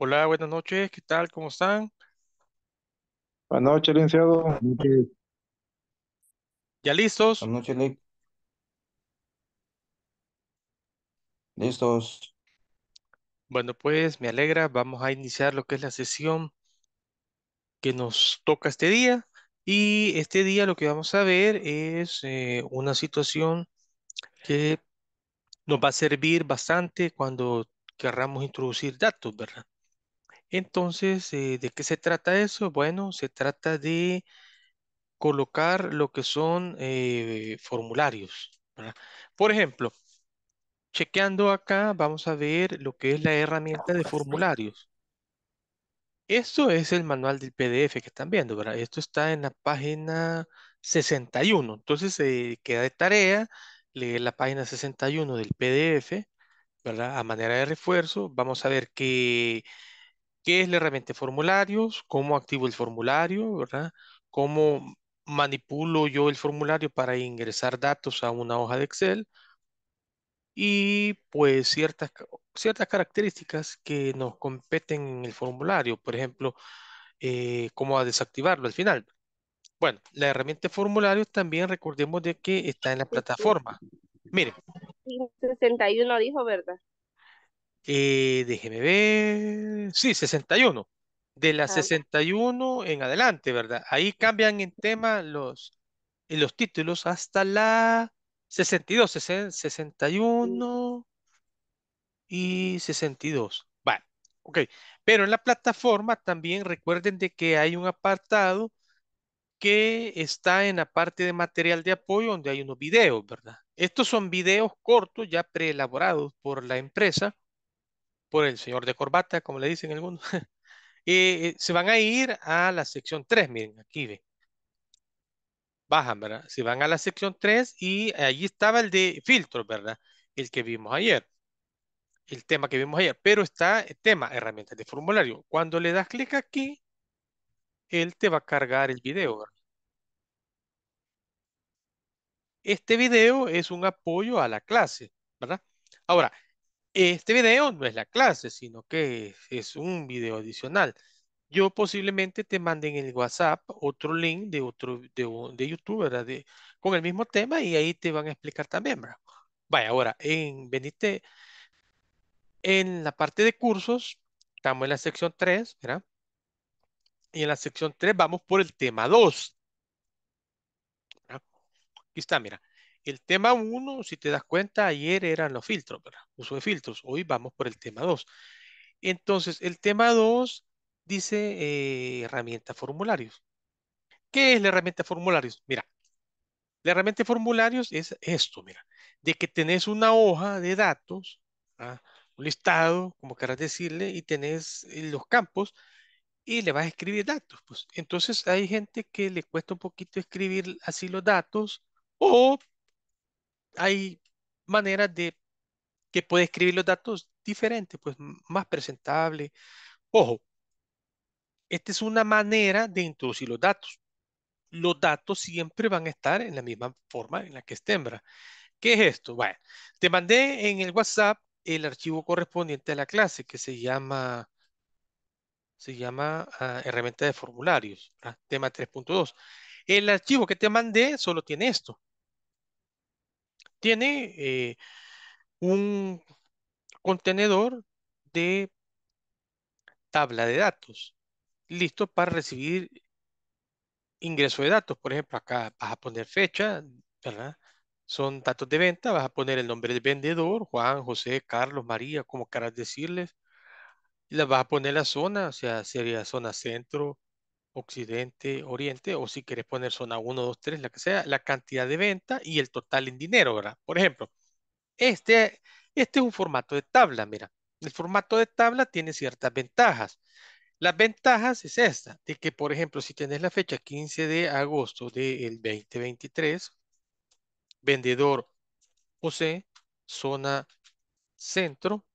Hola, buenas noches, ¿qué tal? ¿Cómo están? Buenas noches, licenciado. ¿Ya listos? Buenas noches, Listos. Bueno, pues me alegra, vamos a iniciar lo que es la sesión que nos toca este día. Y este día lo que vamos a ver es eh, una situación que nos va a servir bastante cuando querramos introducir datos, ¿verdad? Entonces, eh, ¿de qué se trata eso? Bueno, se trata de colocar lo que son eh, formularios. Por ejemplo, chequeando acá, vamos a ver lo que es la herramienta de formularios. Esto es el manual del PDF que están viendo, ¿verdad? Esto está en la página 61. Entonces, eh, queda de tarea leer la página 61 del PDF, ¿verdad? A manera de refuerzo, vamos a ver que ¿Qué es la herramienta formularios? ¿Cómo activo el formulario? ¿Verdad? ¿Cómo manipulo yo el formulario para ingresar datos a una hoja de Excel? Y pues ciertas, ciertas características que nos competen en el formulario. Por ejemplo, eh, cómo desactivarlo al final. Bueno, la herramienta Formularios también recordemos de que está en la este, plataforma. Mire. 61 dijo, ¿verdad? Eh, déjeme ver. Sí, 61. De la 61 ah, en adelante, ¿verdad? Ahí cambian en tema los, eh, los títulos hasta la 62, 61 y 62. Vale, ok. Pero en la plataforma también recuerden de que hay un apartado que está en la parte de material de apoyo donde hay unos videos, ¿verdad? Estos son videos cortos ya preelaborados por la empresa por el señor de corbata, como le dicen algunos, se van a ir a la sección 3, miren, aquí ve, Bajan, ¿verdad? Se van a la sección 3 y allí estaba el de filtro, ¿verdad? El que vimos ayer. El tema que vimos ayer. Pero está el tema, herramientas de formulario. Cuando le das clic aquí, él te va a cargar el video, ¿verdad? Este video es un apoyo a la clase, ¿verdad? Ahora, este video no es la clase, sino que es un video adicional. Yo posiblemente te mande en el WhatsApp otro link de otro de, YouTube, ¿verdad? con el mismo tema y ahí te van a explicar también, ¿verdad? Vaya, ahora, en veniste en la parte de cursos, estamos en la sección 3, ¿verdad? Y en la sección 3 vamos por el tema 2. Aquí está, mira. El tema uno, si te das cuenta, ayer eran los filtros, ¿verdad? Uso de filtros. Hoy vamos por el tema dos. Entonces, el tema dos dice eh, herramienta formularios. ¿Qué es la herramienta formularios? Mira, la herramienta formularios es esto, mira, de que tenés una hoja de datos, ¿ah? un listado, como querrás decirle, y tenés eh, los campos y le vas a escribir datos. Pues. Entonces hay gente que le cuesta un poquito escribir así los datos o hay maneras de que puede escribir los datos diferentes, pues más presentable. Ojo, esta es una manera de introducir los datos. Los datos siempre van a estar en la misma forma en la que estén, ¿verdad? ¿Qué es esto? Bueno, te mandé en el WhatsApp el archivo correspondiente a la clase que se llama, se llama ah, herramienta de formularios, tema 3.2. El archivo que te mandé solo tiene esto tiene eh, un contenedor de tabla de datos, listo para recibir ingreso de datos. Por ejemplo, acá vas a poner fecha, ¿verdad? Son datos de venta, vas a poner el nombre del vendedor, Juan, José, Carlos, María, como quieras decirles. Y vas a poner la zona, o sea, sería zona centro, occidente, oriente, o si quieres poner zona 1, 2, 3, la que sea, la cantidad de venta y el total en dinero, ¿verdad? Por ejemplo, este, este es un formato de tabla, mira. El formato de tabla tiene ciertas ventajas. Las ventajas es esta, de que, por ejemplo, si tienes la fecha 15 de agosto del 2023, vendedor José, zona centro,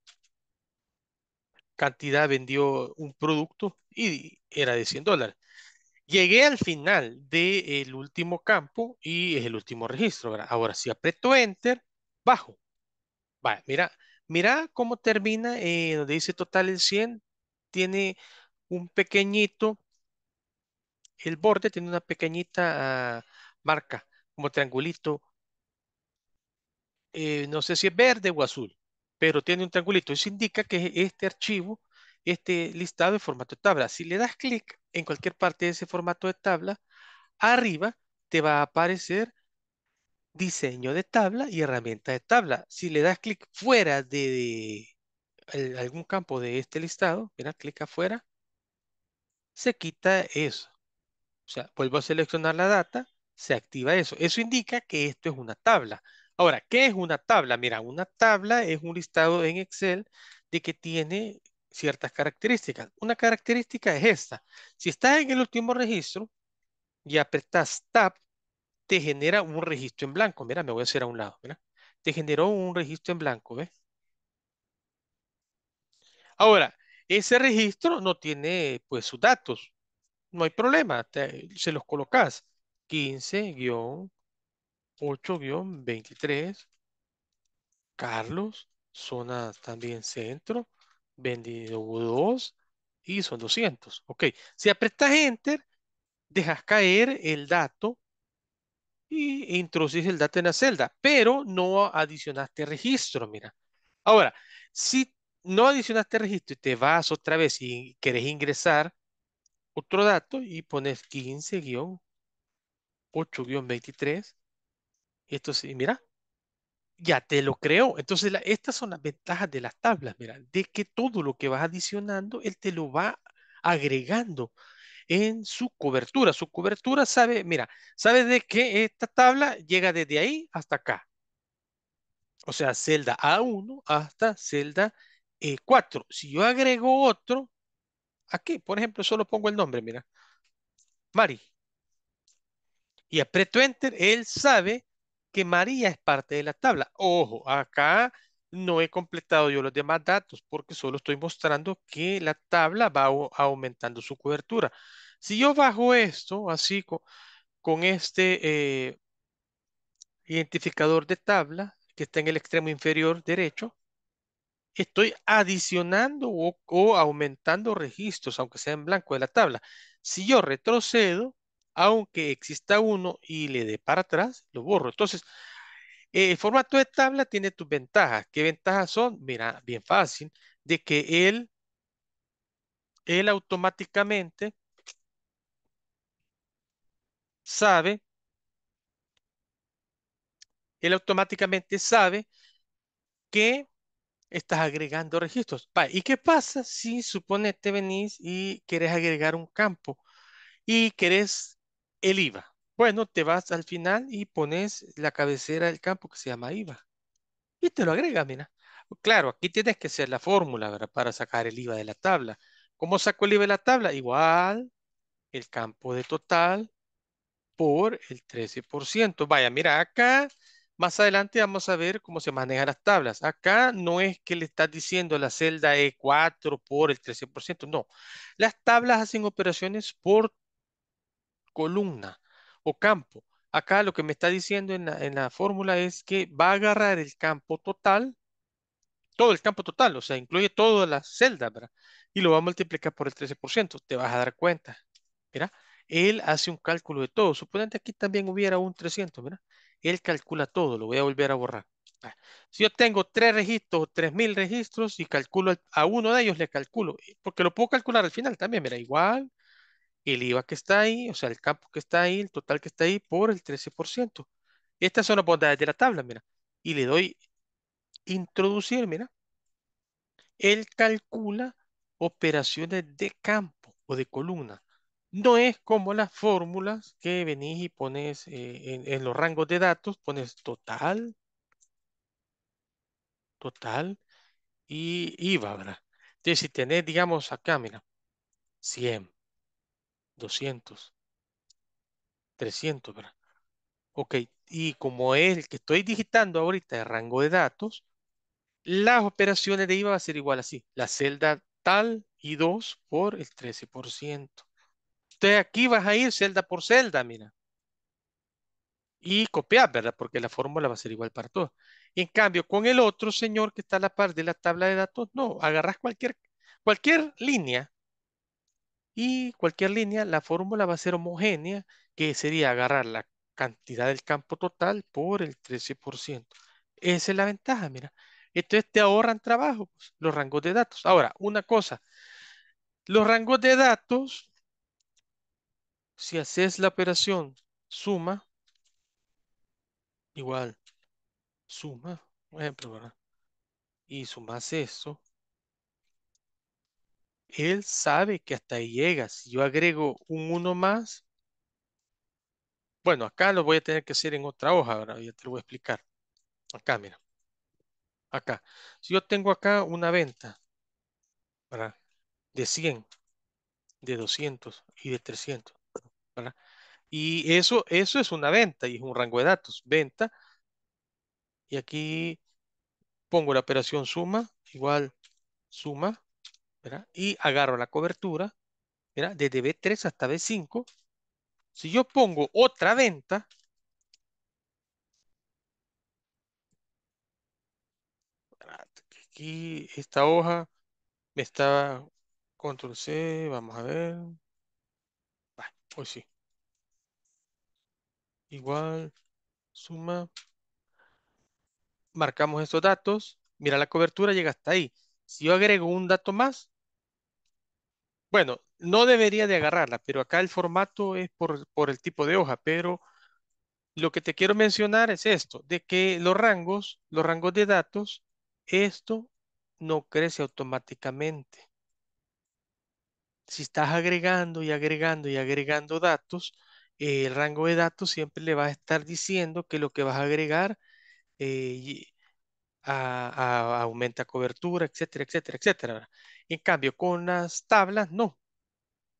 cantidad vendió un producto y era de 100 dólares. Llegué al final del último campo y es el último registro. Ahora, si aprieto Enter, bajo. mira, mira cómo termina eh, donde dice total el 100. Tiene un pequeñito, el borde tiene una pequeñita ah, marca, como triangulito. Eh, no sé si es verde o azul, pero tiene un triangulito. Eso indica que este archivo este listado de formato de tabla. Si le das clic en cualquier parte de ese formato de tabla, arriba te va a aparecer diseño de tabla y herramienta de tabla. Si le das clic fuera de, algún campo de este listado, mira, clic afuera, se quita eso. O sea, vuelvo a seleccionar la data, se activa eso. Eso indica que esto es una tabla. Ahora, ¿qué es una tabla? Mira, una tabla es un listado en Excel de que tiene ciertas características. Una característica es esta. Si estás en el último registro y apretas Tab, te genera un registro en blanco. Mira, me voy a hacer a un lado. Mira. Te generó un registro en blanco. ¿ves? Ahora, ese registro no tiene pues sus datos. No hay problema. se los colocas. 15-8-23. Carlos, zona también centro vendido 2 y son 200. Ok, si apretas Enter, dejas caer el dato y introducís el dato en la celda, pero no adicionaste registro, mira. Ahora, si no adicionaste registro y te vas otra vez y quieres ingresar otro dato y pones 15-8-23, esto sí, mira, ya te lo creo. Entonces, estas son las ventajas de las tablas, mira, de que todo lo que vas adicionando, él te lo va agregando en su cobertura. Su cobertura sabe, mira, sabe de que esta tabla llega desde ahí hasta acá. O sea, celda A1 hasta celda E4. Si yo agrego otro, aquí, por ejemplo, solo pongo el nombre, mira, Mari. Y aprieto Enter, él sabe que María es parte de la tabla. Ojo, acá no he completado yo los demás datos porque solo estoy mostrando que la tabla va aumentando su cobertura. Si yo bajo esto, así con, este eh, identificador de tabla que está en el extremo inferior derecho, estoy adicionando o, o aumentando registros, aunque sea en blanco de la tabla. Si yo retrocedo, aunque exista uno y le dé para atrás, lo borro. Entonces, eh, el formato de tabla tiene tus ventajas. ¿Qué ventajas son? Mira, bien fácil, de que él, él automáticamente sabe, él automáticamente sabe que estás agregando registros. ¿Y qué pasa si suponete venís y querés agregar un campo y querés el IVA. Bueno, te vas al final y pones la cabecera del campo que se llama IVA. Y te lo agrega, mira. Claro, aquí tienes que hacer la fórmula, ¿verdad? Para sacar el IVA de la tabla. ¿Cómo saco el IVA de la tabla? Igual, el campo de total por el 13%. Vaya, mira, acá más adelante vamos a ver cómo se manejan las tablas. Acá no es que le estás diciendo la celda E4 por el 13%, no. Las tablas hacen operaciones por columna o campo. Acá lo que me está diciendo en la, fórmula es que va a agarrar el campo total, todo el campo total, o sea, incluye todas las celdas, ¿verdad? Y lo va a multiplicar por el 13%, te vas a dar cuenta, mira, él hace un cálculo de todo, suponente aquí también hubiera un 300, ¿verdad? él calcula todo, lo voy a volver a borrar. Ah, si yo tengo tres registros o tres mil registros y calculo a uno de ellos, le calculo, porque lo puedo calcular al final también, mira, igual, el IVA que está ahí, o sea, el campo que está ahí, el total que está ahí, por el 13%. Estas son las bondades de la tabla, mira. Y le doy introducir, mira. Él calcula operaciones de campo o de columna. No es como las fórmulas que venís y pones eh, en, en los rangos de datos, pones total, total y IVA, ¿verdad? Entonces, si tenés, digamos, acá, mira, 100. 200, 300, ¿verdad? Ok, y como es el que estoy digitando ahorita de rango de datos, las operaciones de IVA va a ser igual así. La celda tal y 2 por el 13%. Entonces aquí vas a ir celda por celda, mira. Y copiar, ¿verdad? Porque la fórmula va a ser igual para todos. En cambio, con el otro señor que está a la par de la tabla de datos, no, agarras cualquier, cualquier línea y cualquier línea, la fórmula va a ser homogénea, que sería agarrar la cantidad del campo total por el 13%. Esa es la ventaja, mira. Entonces te ahorran trabajo pues, los rangos de datos. Ahora, una cosa, los rangos de datos, si haces la operación suma, igual, suma, por ejemplo, ¿verdad? Y sumas eso, él sabe que hasta ahí llega. Si yo agrego un 1 más, bueno, acá lo voy a tener que hacer en otra hoja, ahora ya te lo voy a explicar. Acá, mira. Acá. Si yo tengo acá una venta, ¿verdad? De 100, de 200 y de 300, ¿verdad? Y eso, eso es una venta y es un rango de datos. Venta. Y aquí pongo la operación suma, igual suma y agarro la cobertura desde B3 hasta B5. Si yo pongo otra venta, aquí esta hoja me estaba control C, vamos a ver. vale, hoy sí. Igual, suma. Marcamos esos datos. Mira, la cobertura llega hasta ahí. Si yo agrego un dato más, bueno, no debería de agarrarla, pero acá el formato es por, el tipo de hoja, pero lo que te quiero mencionar es esto, de que los rangos, los rangos de datos, esto no crece automáticamente. Si estás agregando y agregando y agregando datos, eh, el rango de datos siempre le va a estar diciendo que lo que vas a agregar eh, a, aumenta cobertura, etcétera, etcétera, etcétera. En cambio, con las tablas, no.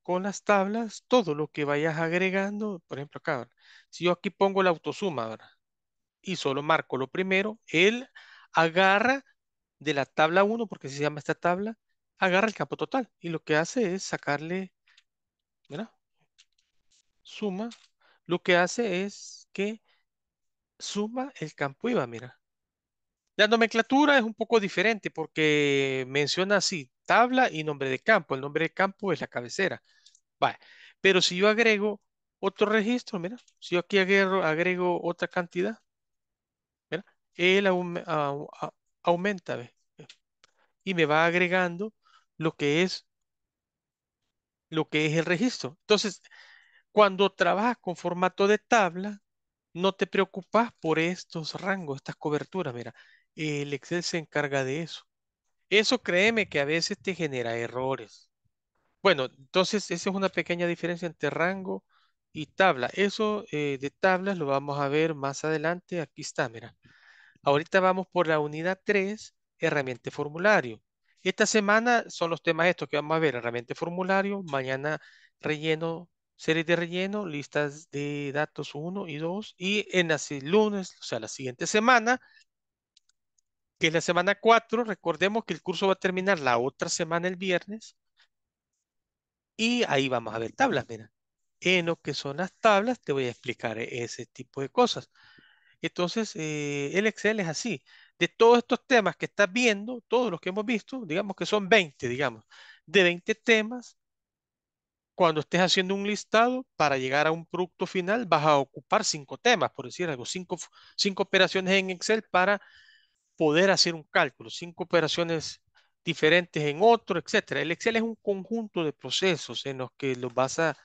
Con las tablas, todo lo que vayas agregando, por ejemplo, acá, si yo aquí pongo la autosuma, y solo marco lo primero, él agarra de la tabla 1, porque se llama esta tabla, agarra el campo total y lo que hace es sacarle, ¿verdad? Suma, lo que hace es que suma el campo IVA, mira. La nomenclatura es un poco diferente porque menciona así, tabla y nombre de campo. El nombre de campo es la cabecera. Vale. Pero si yo agrego otro registro, mira, si yo aquí agrego, otra cantidad, mira, él aumenta, Y me va agregando lo que es lo que es el registro. Entonces, cuando trabajas con formato de tabla, no te preocupas por estos rangos, estas coberturas, mira el Excel se encarga de eso. Eso créeme que a veces te genera errores. Bueno, entonces esa es una pequeña diferencia entre rango y tabla. Eso eh, de tablas lo vamos a ver más adelante. Aquí está, mira. Ahorita vamos por la unidad 3, herramienta formulario. Esta semana son los temas estos que vamos a ver. Herramienta formulario, mañana relleno, series de relleno, listas de datos 1 y 2. Y en el lunes, o sea, la siguiente semana, que es la semana 4. Recordemos que el curso va a terminar la otra semana el viernes. Y ahí vamos a ver tablas, mira. En lo que son las tablas te voy a explicar ese tipo de cosas. Entonces, eh, el Excel es así. De todos estos temas que estás viendo, todos los que hemos visto, digamos que son 20, digamos, de 20 temas, cuando estés haciendo un listado, para llegar a un producto final, vas a ocupar cinco temas, por decir algo, cinco, cinco operaciones en Excel para poder hacer un cálculo, cinco operaciones diferentes en otro, etcétera. El Excel es un conjunto de procesos en los que los vas a,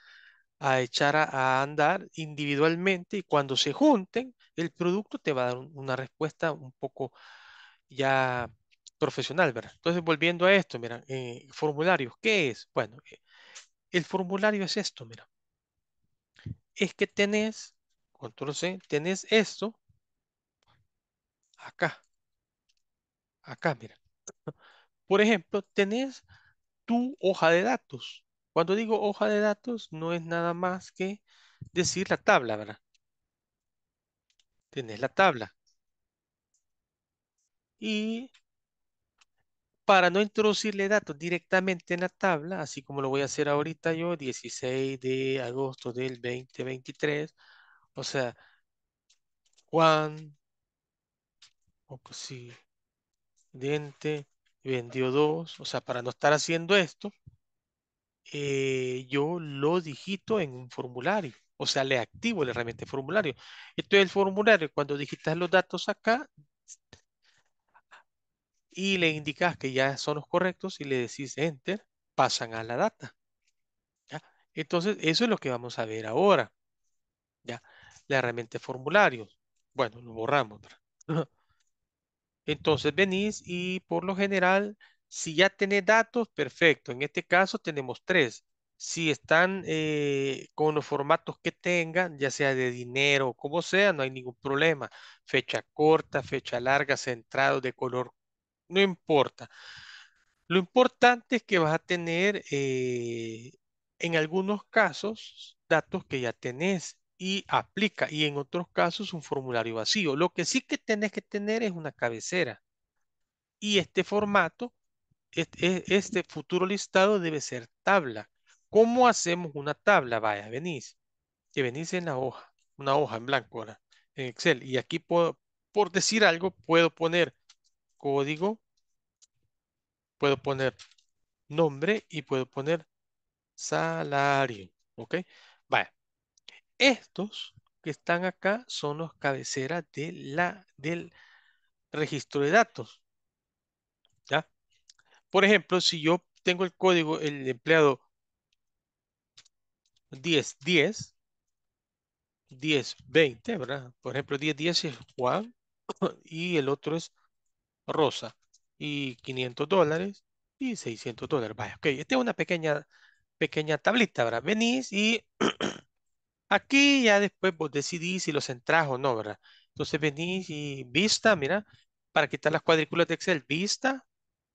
a echar a, andar individualmente y cuando se junten, el producto te va a dar una respuesta un poco ya profesional, ¿verdad? Entonces, volviendo a esto, mira, eh, formularios, ¿qué es? Bueno, eh, el formulario es esto, mira. Es que tenés, control C, tenés esto acá. Acá, mira. Por ejemplo, tenés tu hoja de datos. Cuando digo hoja de datos, no es nada más que decir la tabla, ¿verdad? Tenés la tabla. Y para no introducirle datos directamente en la tabla, así como lo voy a hacer ahorita yo, 16 de agosto del 2023, o sea, Juan, o oh, sí, diente, vendió dos. O sea, para no estar haciendo esto, eh, yo lo digito en un formulario. O sea, le activo la herramienta de formulario. Entonces, el formulario, cuando digitas los datos acá y le indicas que ya son los correctos y le decís enter, pasan a la data. Entonces, eso es lo que vamos a ver ahora. ¿Ya? La herramienta de formulario. Bueno, lo borramos. Entonces venís y por lo general, si ya tenés datos, perfecto. En este caso tenemos tres. Si están eh, con los formatos que tengan, ya sea de dinero o como sea, no hay ningún problema. Fecha corta, fecha larga, centrado, de color, no importa. Lo importante es que vas a tener eh, en algunos casos datos que ya tenés y aplica. Y en otros casos un formulario vacío. Lo que sí que tenés que tener es una cabecera. Y este formato, e-, este, futuro listado debe ser tabla. ¿Cómo hacemos una tabla? Vaya, venís. Que venís en la hoja, una hoja en blanco ahora, en Excel. Y aquí puedo, por decir algo, puedo poner código, puedo poner nombre y puedo poner salario. ¿Ok? Vaya. Estos que están acá son los cabeceras de la, del registro de datos. Por ejemplo, si yo tengo el código, el empleado 1010, 1020, ¿verdad? Por ejemplo, 1010 es Juan y el otro es Rosa. Y 500 dólares y 600 dólares. Vaya, ok. Esta es una pequeña, pequeña tablita, ¿verdad? Venís y Aquí ya después vos decidís si los centras o no, ¿verdad? Entonces venís y vista, mira, para quitar las cuadrículas de Excel, vista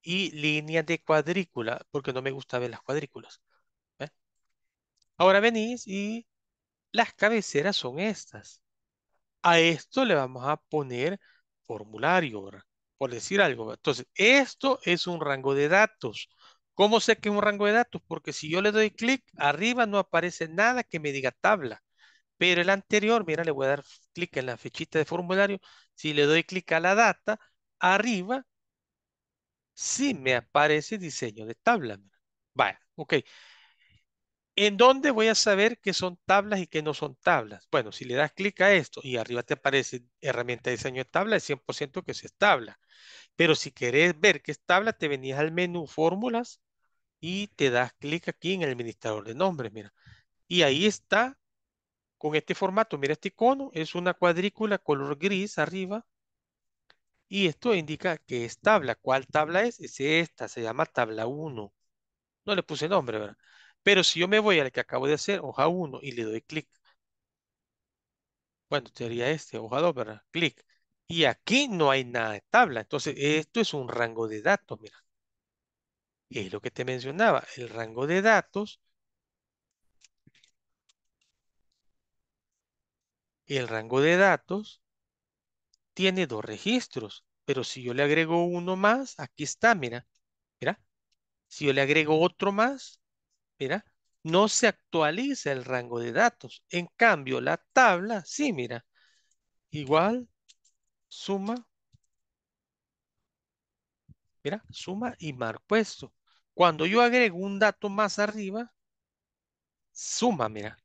y línea de cuadrícula, porque no me gusta ver las cuadrículas. Ahora venís y las cabeceras son estas. A esto le vamos a poner formulario, ¿verdad? por decir algo. Entonces, esto es un rango de datos. ¿Cómo sé que es un rango de datos? Porque si yo le doy clic, arriba no aparece nada que me diga tabla. Pero el anterior, mira, le voy a dar clic en la fechita de formulario. Si le doy clic a la data, arriba sí me aparece diseño de tabla. Vaya, ok. ¿En dónde voy a saber qué son tablas y qué no son tablas? Bueno, si le das clic a esto y arriba te aparece herramienta de diseño de tabla, es 100% que es tabla. Pero si querés ver qué es tabla, te venías al menú fórmulas y te das clic aquí en el administrador de nombres, mira. Y ahí está con este formato. Mira este icono, es una cuadrícula color gris arriba. Y esto indica que es tabla. ¿Cuál tabla es? Es esta, se llama tabla 1. No le puse nombre, ¿verdad? Pero si yo me voy al que acabo de hacer, hoja 1, y le doy clic. Bueno, sería este, hoja 2, ¿verdad? Clic. Y aquí no hay nada de tabla. Entonces, esto es un rango de datos, mira. Es lo que te mencionaba, el rango de datos El rango de datos tiene dos registros, pero si yo le agrego uno más, aquí está, mira, mira. Si yo le agrego otro más, mira, no se actualiza el rango de datos. En cambio, la tabla, sí, mira, igual, suma, mira, suma y marco esto. Cuando yo agrego un dato más arriba, suma, mira,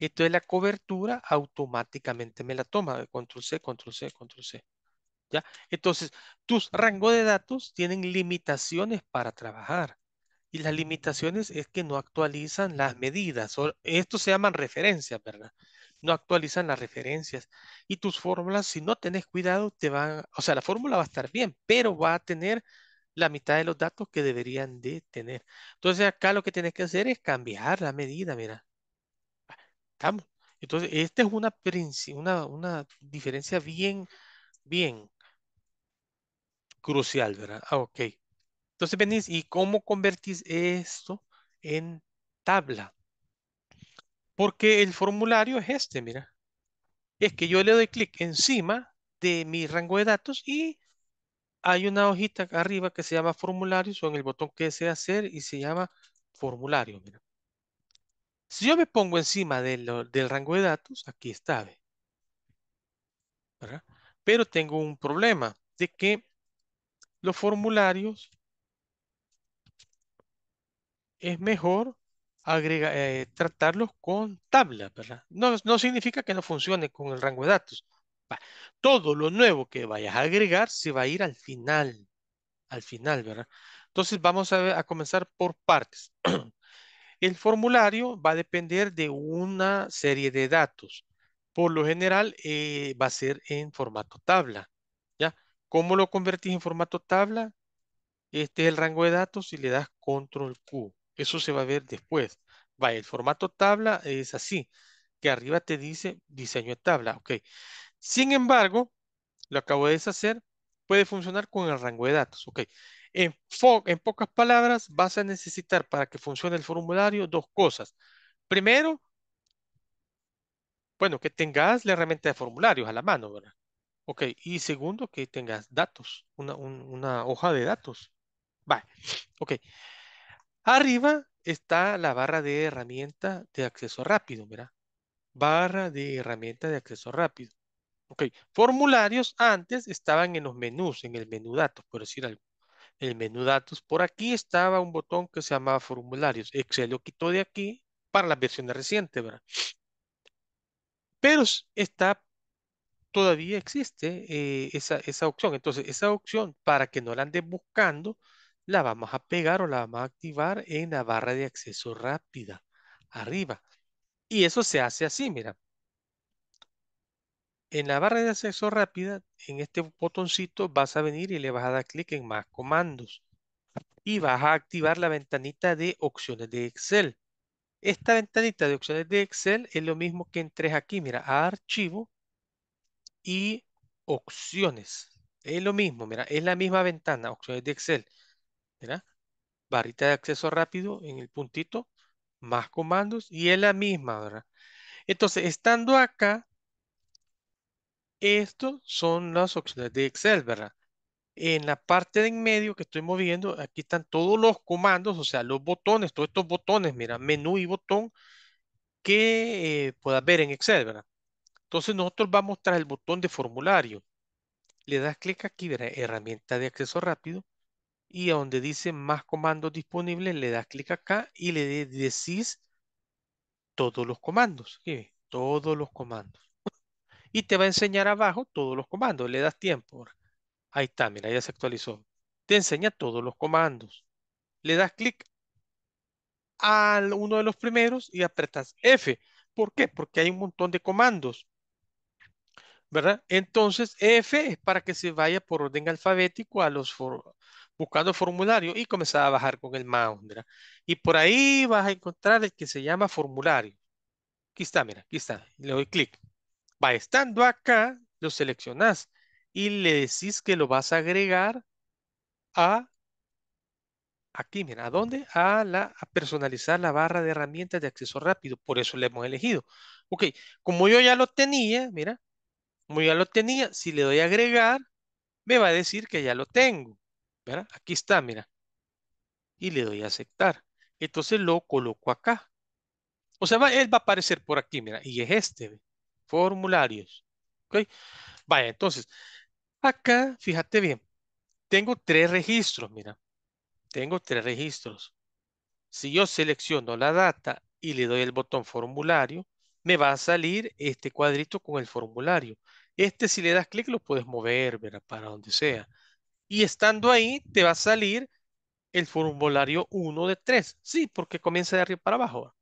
es la cobertura automáticamente me la toma. Eh, control C, control C, control C. ¿Ya? Entonces, tus rangos de datos tienen limitaciones para trabajar. Y las limitaciones es que no actualizan las medidas. Esto se llaman referencias, ¿verdad? No actualizan las referencias. Y tus fórmulas, si no tenés cuidado, te van... O sea, la fórmula va a estar bien, pero va a tener la mitad de los datos que deberían de tener. Entonces, acá lo que tienes que hacer es cambiar la medida, mira. ¿Estamos? Entonces, esta es una, una, diferencia bien, bien crucial, ¿verdad? Ah, ok. Entonces venís, ¿y cómo convertís esto en tabla? Porque el formulario es este, mira. Es que yo le doy clic encima de mi rango de datos y hay una hojita arriba que se llama formulario, son el botón que desea hacer y se llama formulario, mira. Si yo me pongo encima del rango de datos, aquí está. ¿verdad? Pero tengo un problema de que los formularios es mejor eh, tratarlos con tabla ¿verdad? No, significa que no funcione con el rango de datos. Todo lo nuevo que vayas a agregar se va a ir al final, al final, ¿verdad? Entonces vamos a, a comenzar por partes. El formulario va a depender de una serie de datos. Por lo general eh, va a ser en formato tabla. ¿ya? ¿Cómo lo convertís en formato tabla? Este es el rango de datos y le das control Q. Eso se va a ver después. Va, el formato tabla es así, que arriba te dice diseño de tabla. Ok. Sin embargo, lo acabo de deshacer, puede funcionar con el rango de datos. Ok. En, pocas palabras, vas a necesitar para que funcione el formulario dos cosas. Primero, bueno, que tengas la herramienta de formularios a la mano, ¿verdad? Ok, y segundo, que tengas datos, una, una hoja de datos. Vale, ok. Arriba está la barra de herramienta de acceso rápido, ¿verdad? Barra de herramienta de acceso rápido. Ok, formularios antes estaban en los menús, en el menú datos, por decir algo el menú datos. Por aquí estaba un botón que se llamaba formularios. Excel lo quitó de aquí para las versiones recientes, ¿verdad? Pero está, todavía existe eh, esa, esa opción. Entonces, esa opción, para que no la andes buscando, la vamos a pegar o la vamos a activar en la barra de acceso rápida, arriba. Y eso se hace así, mira. En la barra de acceso rápida, en este botoncito vas a venir y le vas a dar clic en más comandos y vas a activar la ventanita de opciones de Excel. Esta ventanita de opciones de Excel es lo mismo que entres aquí, mira, a archivo y opciones. Es lo mismo, mira, es la misma ventana, opciones de Excel. Mira, barrita de acceso rápido en el puntito, más comandos y es la misma, ¿verdad? Entonces, estando acá, estos son las opciones de Excel, ¿verdad? En la parte de en medio que estoy moviendo, aquí están todos los comandos, o sea, los botones, todos estos botones, mira, menú y botón que eh, puedas ver en Excel, ¿verdad? Entonces nosotros vamos tras el botón de formulario. Le das clic aquí, ¿verdad? Herramienta de acceso rápido. Y a donde dice más comandos disponibles, le das clic acá y le decís todos los comandos. ¿sí? Todos los comandos y te va a enseñar abajo todos los comandos. Le das tiempo. Ahí está, mira, ya se actualizó. Te enseña todos los comandos. Le das clic a uno de los primeros y apretas F. ¿Por qué? Porque hay un montón de comandos. ¿Verdad? Entonces, F es para que se vaya por orden alfabético a los buscando formulario y comenzar a bajar con el mouse, ¿verdad? Y por ahí vas a encontrar el que se llama formulario. Aquí está, mira, aquí está. Le doy clic. Va estando acá, lo seleccionás y le decís que lo vas a agregar a aquí, mira, ¿a dónde? A, la, a personalizar la barra de herramientas de acceso rápido. Por eso le hemos elegido. Ok, como yo ya lo tenía, mira, como ya lo tenía, si le doy a agregar, me va a decir que ya lo tengo. ¿verdad? Aquí está, mira. Y le doy a aceptar. Entonces lo coloco acá. O sea, él va a aparecer por aquí, mira, y es este. Formularios. ¿Ok? Vaya, entonces, acá, fíjate bien, tengo tres registros, mira. Tengo tres registros. Si yo selecciono la data y le doy el botón formulario, me va a salir este cuadrito con el formulario. Este si le das clic lo puedes mover, ¿verdad? Para donde sea. Y estando ahí te va a salir el formulario 1 de 3. Sí, porque comienza de arriba para abajo.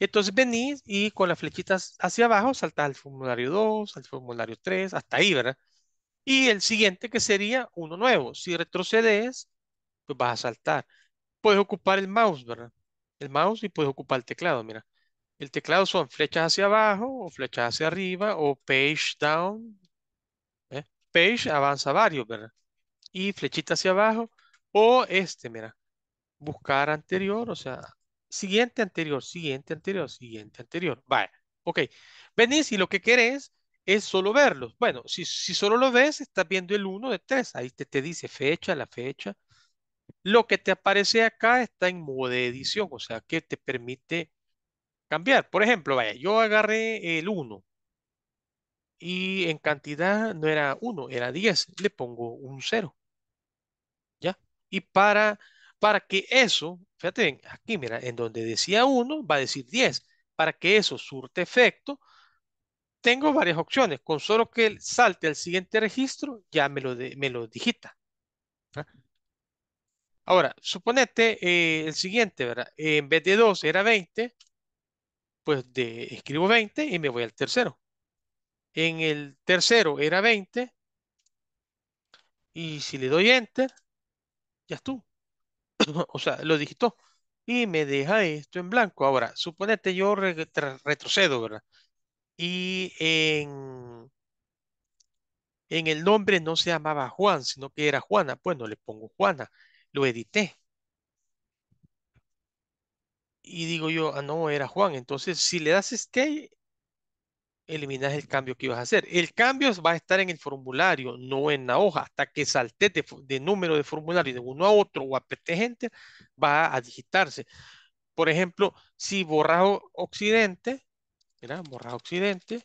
Entonces venís y con las flechitas hacia abajo saltás al formulario 2, al formulario 3, hasta ahí, ¿verdad? Y el siguiente que sería uno nuevo. Si retrocedes, pues vas a saltar. Puedes ocupar el mouse, ¿verdad? El mouse y puedes ocupar el teclado, mira. El teclado son flechas hacia abajo o flechas hacia arriba o page down. ¿eh? Page avanza varios, ¿verdad? Y flechita hacia abajo o este, mira. Buscar anterior, o sea, Siguiente, anterior, siguiente, anterior, siguiente, anterior. Vaya. ok. Venís y lo que querés es solo verlos. Bueno, si, solo lo ves, estás viendo el 1 de 3. Ahí te, te dice fecha, la fecha. Lo que te aparece acá está en modo de edición, o sea, que te permite cambiar. Por ejemplo, vaya, yo agarré el 1 y en cantidad no era 1, era 10. Le pongo un 0. ¿Ya? Y para, para que eso Fíjate, aquí mira, en donde decía 1 va a decir 10. Para que eso surte efecto, tengo varias opciones. Con solo que salte al siguiente registro, ya me lo, me lo digita. ¿ah? Ahora, suponete eh, el siguiente, ¿verdad? en vez de 2 era 20, pues de, escribo 20 y me voy al tercero. En el tercero era 20 y si le doy enter, ya estuvo. o sea, lo digitó y me deja esto en blanco. Ahora, suponete yo retrocedo, ¿verdad? Y en, en el nombre no se llamaba Juan, sino que era Juana. Bueno, le pongo Juana, lo edité. Y digo yo, ah, no, era Juan. Entonces, si le das este eliminas el cambio que ibas a hacer. El cambio va a estar en el formulario, no en la hoja. Hasta que salté de, número de formulario de uno a otro o apreté Enter, va a digitarse. Por ejemplo, si borras Occidente, mira, borras Occidente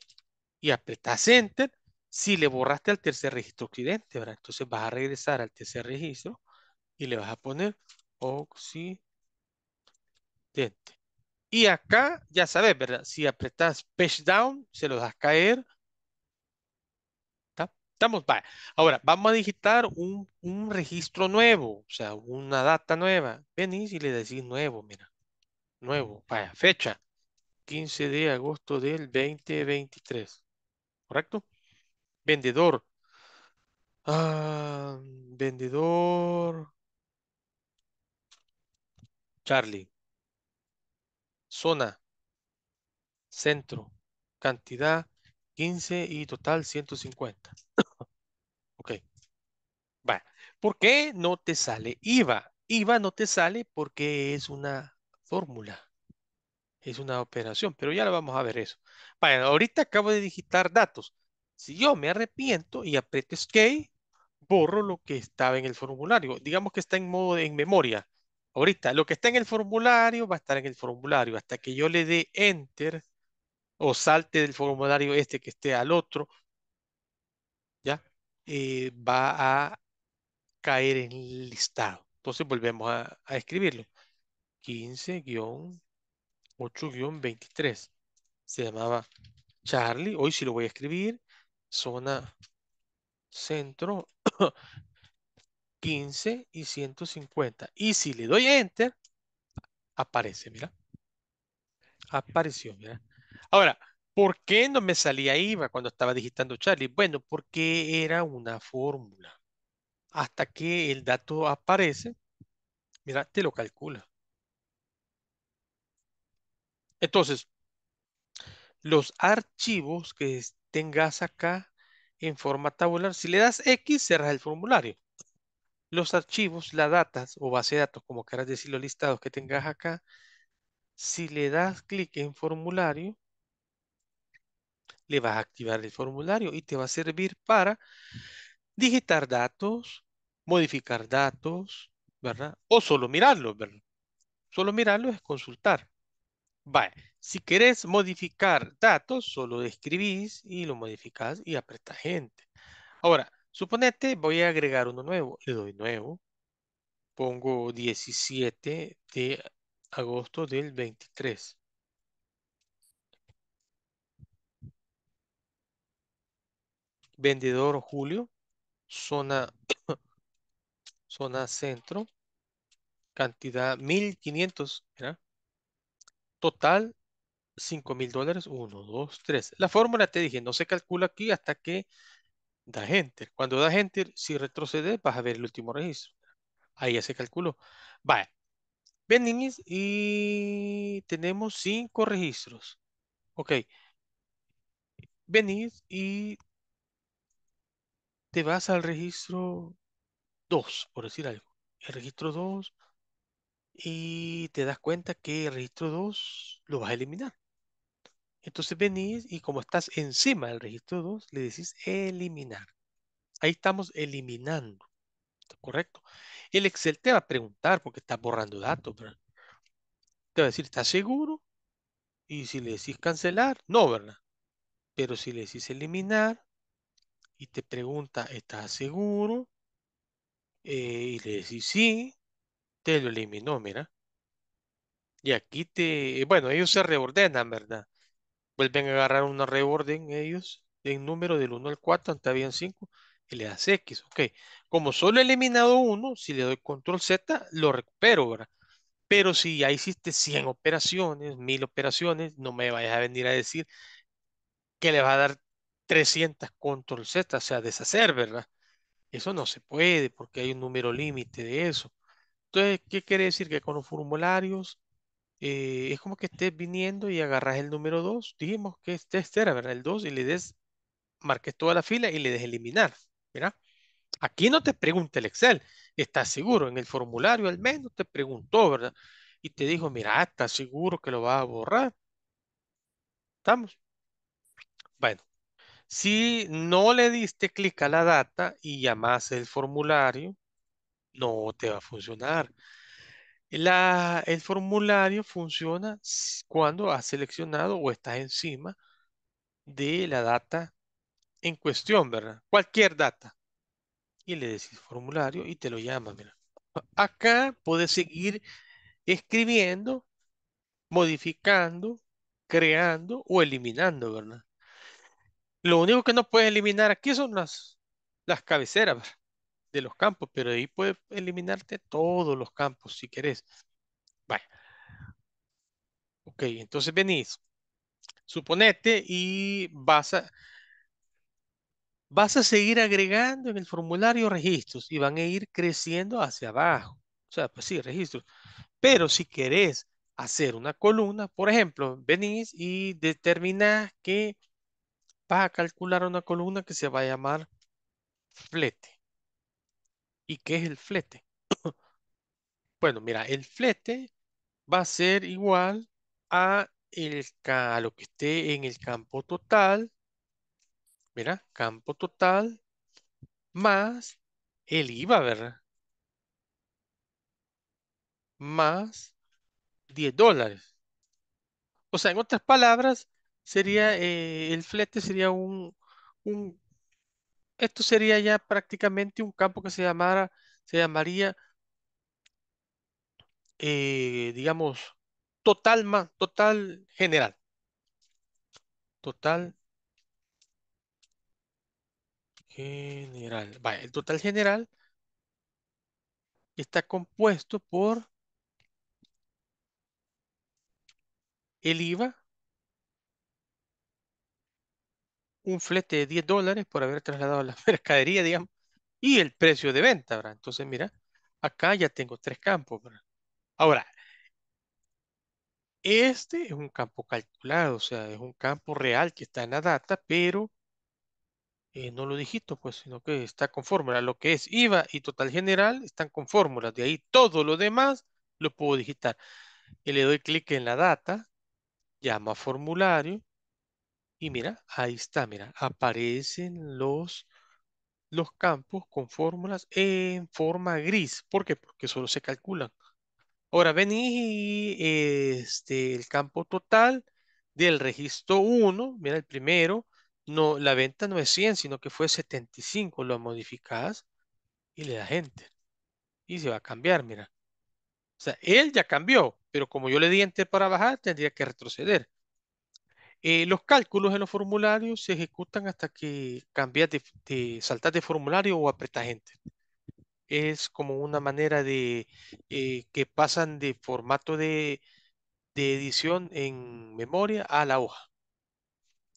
y apretas Enter, si le borraste al tercer registro Occidente, ¿verdad? Entonces vas a regresar al tercer registro y le vas a poner Occidente. Y acá ya sabes, ¿verdad? Si apretas page down, se los das caer. ¿Está? Estamos, va. Ahora, vamos a digitar un, registro nuevo, o sea, una data nueva. Venís y le decís nuevo, mira. Nuevo, vaya, fecha. 15 de agosto del 2023. ¿Correcto? Vendedor. Ah, vendedor. Charlie zona, centro, cantidad 15 y total 150. ok. Va. ¿Por qué no te sale IVA? IVA no te sale porque es una fórmula. Es una operación, pero ya lo vamos a ver eso. Bueno, ahorita acabo de digitar datos. Si yo me arrepiento y aprieto Escape, borro lo que estaba en el formulario. Digamos que está en modo de, en memoria. Ahorita, lo que está en el formulario va a estar en el formulario. Hasta que yo le dé enter o salte del formulario este que esté al otro, ¿ya? Eh, va a caer en el listado. Entonces volvemos a, a escribirlo. 15-8-23. Se llamaba Charlie. Hoy sí lo voy a escribir. Zona centro 15 y 150. Y si le doy enter, aparece, mira. Apareció, mira. Ahora, ¿por qué no me salía IVA cuando estaba digitando Charlie? Bueno, porque era una fórmula. Hasta que el dato aparece, mira, te lo calcula. Entonces, los archivos que tengas acá en forma tabular, si le das X, cerras el formulario los archivos, las datas o base de datos, como quieras decir, los listados que tengas acá, si le das clic en formulario, le vas a activar el formulario y te va a servir para digitar datos, modificar datos, ¿verdad? O solo mirarlo ¿verdad? Solo mirarlo es consultar. Vale, si querés modificar datos, solo escribís y lo modificás y apretas gente. Ahora, Suponete, voy a agregar uno nuevo. Le doy nuevo. Pongo 17 de agosto del 23. Vendedor Julio, zona, zona centro, cantidad 1500, total 5000 dólares, 1, 2, 3. La fórmula te dije, no se calcula aquí hasta que Da enter. Cuando da enter, si retrocedes, vas a ver el último registro. Ahí ya se calculó. Vale. Venís y tenemos cinco registros. Ok. Venís y te vas al registro 2, por decir algo. El registro 2 y te das cuenta que el registro 2 lo vas a eliminar. Entonces venís y como estás encima del registro 2, le decís eliminar. Ahí estamos eliminando. ¿Correcto? El Excel te va a preguntar porque estás borrando datos. ¿verdad? Te va a decir, ¿estás seguro? Y si le decís cancelar, no, ¿verdad? Pero si le decís eliminar y te pregunta, ¿estás seguro? Eh, y le decís sí, te lo eliminó, mira. Y aquí te, bueno, ellos se reordenan, ¿verdad? Vuelven a agarrar una reorden ellos en número del 1 al 4, antes habían 5, y le das X. Ok, como solo he eliminado uno, si le doy control Z, lo recupero, ¿verdad? Pero si ya hiciste 100 operaciones, 1000 operaciones, no me vayas a venir a decir que le va a dar 300 control Z, o sea, deshacer, ¿verdad? Eso no se puede porque hay un número límite de eso. Entonces, ¿qué quiere decir? Que con los formularios eh, es como que estés viniendo y agarras el número 2, dijimos que este, este, era, ¿verdad? El 2 y le des, marques toda la fila y le des eliminar, Aquí no te pregunta el Excel, estás seguro, en el formulario al menos te preguntó, ¿verdad? Y te dijo, mira, estás seguro que lo vas a borrar. ¿Estamos? Bueno, si no le diste clic a la data y llamas el formulario, no te va a funcionar el formulario funciona cuando has seleccionado o estás encima de la data en cuestión, ¿verdad? Cualquier data. Y le decís formulario y te lo llama, mira. Acá puedes seguir escribiendo, modificando, creando o eliminando, ¿verdad? Lo único que no puedes eliminar aquí son las, las cabeceras, ¿verdad? de los campos, pero ahí puedes eliminarte todos los campos si querés. Vale. Ok, entonces venís. Suponete y vas a, vas a seguir agregando en el formulario registros y van a ir creciendo hacia abajo. O sea, pues sí, registros. Pero si querés hacer una columna, por ejemplo, venís y determinás que vas a calcular una columna que se va a llamar flete. ¿Y qué es el flete? bueno, mira, el flete va a ser igual a, el, a lo que esté en el campo total. Mira, campo total más el IVA, ¿verdad? Más 10 dólares. O sea, en otras palabras, sería eh, el flete sería un esto sería ya prácticamente un campo que se llamara, se llamaría, eh, digamos, total, total general. Total general. Vale, el total general está compuesto por el IVA un flete de 10 dólares por haber trasladado la mercadería, digamos, y el precio de venta, ¿verdad? Entonces, mira, acá ya tengo tres campos, ¿verdad? Ahora, este es un campo calculado, o sea, es un campo real que está en la data, pero eh, no lo digito, pues, sino que está con fórmula. Lo que es IVA y total general están con fórmulas. De ahí todo lo demás lo puedo digitar. Y le doy clic en la data, llama formulario, y mira, ahí está, mira, aparecen los, los campos con fórmulas en forma gris. ¿Por qué? Porque solo se calculan. Ahora vení este, el campo total del registro 1, mira el primero, no, la venta no es 100, sino que fue 75, lo modificás y le das enter. Y se va a cambiar, mira. O sea, él ya cambió, pero como yo le di enter para bajar, tendría que retroceder. Eh, los cálculos en los formularios se ejecutan hasta que cambias de, saltas de formulario o apretas Enter. Es como una manera de eh, que pasan de formato de, edición en memoria a la hoja.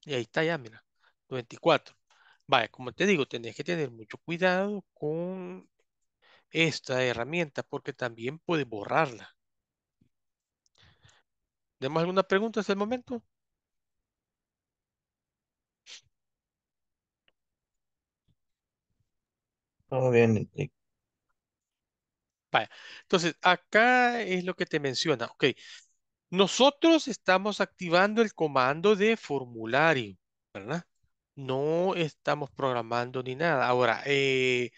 Y ahí está ya, mira, 94. Vaya, como te digo, tenés que tener mucho cuidado con esta herramienta porque también puedes borrarla. ¿Tenemos alguna pregunta hasta el momento? Todo bien, Entonces, acá es lo que te menciona. Ok, nosotros estamos activando el comando de formulario, ¿verdad? No estamos programando ni nada. Ahora, eh,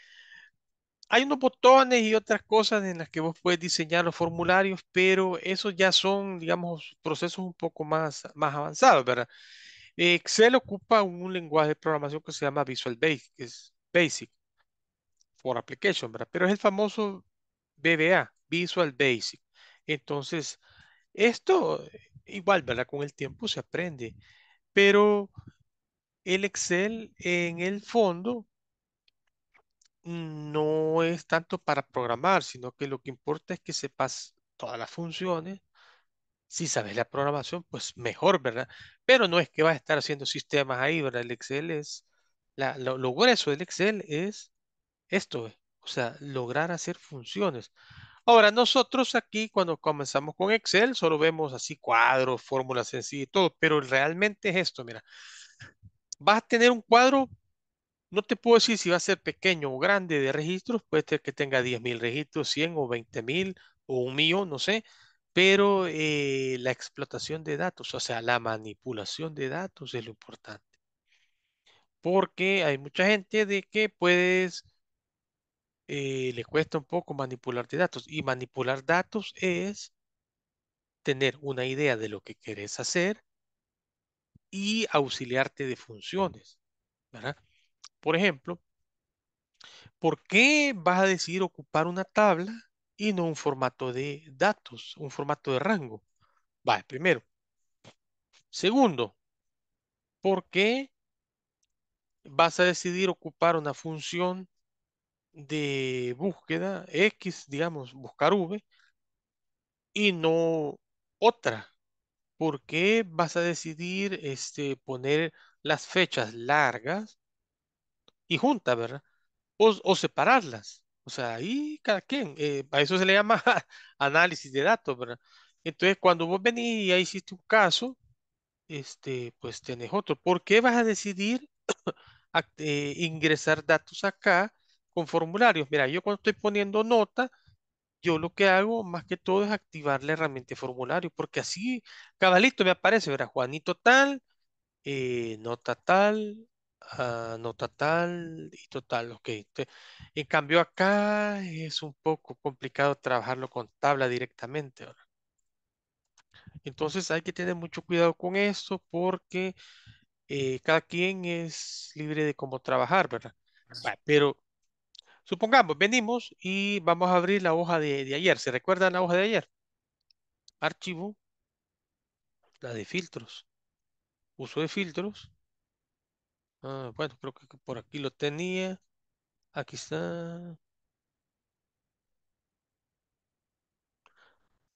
hay unos botones y otras cosas en las que vos puedes diseñar los formularios, pero esos ya son, digamos, procesos un poco más, más avanzados, ¿verdad? Excel ocupa un lenguaje de programación que se llama Visual Basic, que es Basic por application, ¿verdad? Pero es el famoso BBA, Visual Basic. Entonces, esto igual, ¿verdad? Con el tiempo se aprende, pero el Excel en el fondo no es tanto para programar, sino que lo que importa es que sepas todas las funciones. Si sabes la programación, pues mejor, ¿verdad? Pero no es que vas a estar haciendo sistemas ahí, ¿verdad? El Excel es, lo, lo grueso del Excel es esto, eh, o sea, lograr hacer funciones. Ahora, nosotros aquí cuando comenzamos con Excel solo vemos así cuadros, fórmulas sencillas y todo, pero realmente es esto, mira. Vas a tener un cuadro, no te puedo decir si va a ser pequeño o grande de registros, puede ser que tenga 10.000 registros, 100 o 20.000 o un millón, no sé, pero eh, la explotación de datos, o sea, la manipulación de datos es lo importante. Porque hay mucha gente de que puedes eh, le cuesta un poco manipularte datos. Y manipular datos es tener una idea de lo que querés hacer y auxiliarte de funciones. ¿verdad? Por ejemplo, ¿por qué vas a decidir ocupar una tabla y no un formato de datos, un formato de rango? Vale, primero. Segundo, ¿por qué vas a decidir ocupar una función de búsqueda X, digamos, buscar V, y no otra. ¿Por qué vas a decidir este, poner las fechas largas y juntas, ¿verdad? O, separarlas. O sea, ahí cada quien. Eh, a eso se le llama análisis de datos, ¿verdad? Entonces, cuando vos venís y ahí hiciste un caso, este, pues tenés otro. ¿Por qué vas a decidir eh, ingresar datos acá con formularios. Mira, yo cuando estoy poniendo nota, yo lo que hago más que todo es activar la herramienta de formulario, porque así, cada listo me aparece, verá, Juanito tal, eh, nota tal, ah, nota tal y total, ok. en cambio acá es un poco complicado trabajarlo con tabla directamente, ¿verdad? Entonces hay que tener mucho cuidado con eso porque eh, cada quien es libre de cómo trabajar, ¿verdad? Pero Supongamos, venimos y vamos a abrir la hoja de, ayer. ¿Se recuerdan la hoja de ayer? Archivo, la de filtros, uso de filtros. Ah, bueno, creo que por aquí lo tenía. Aquí está.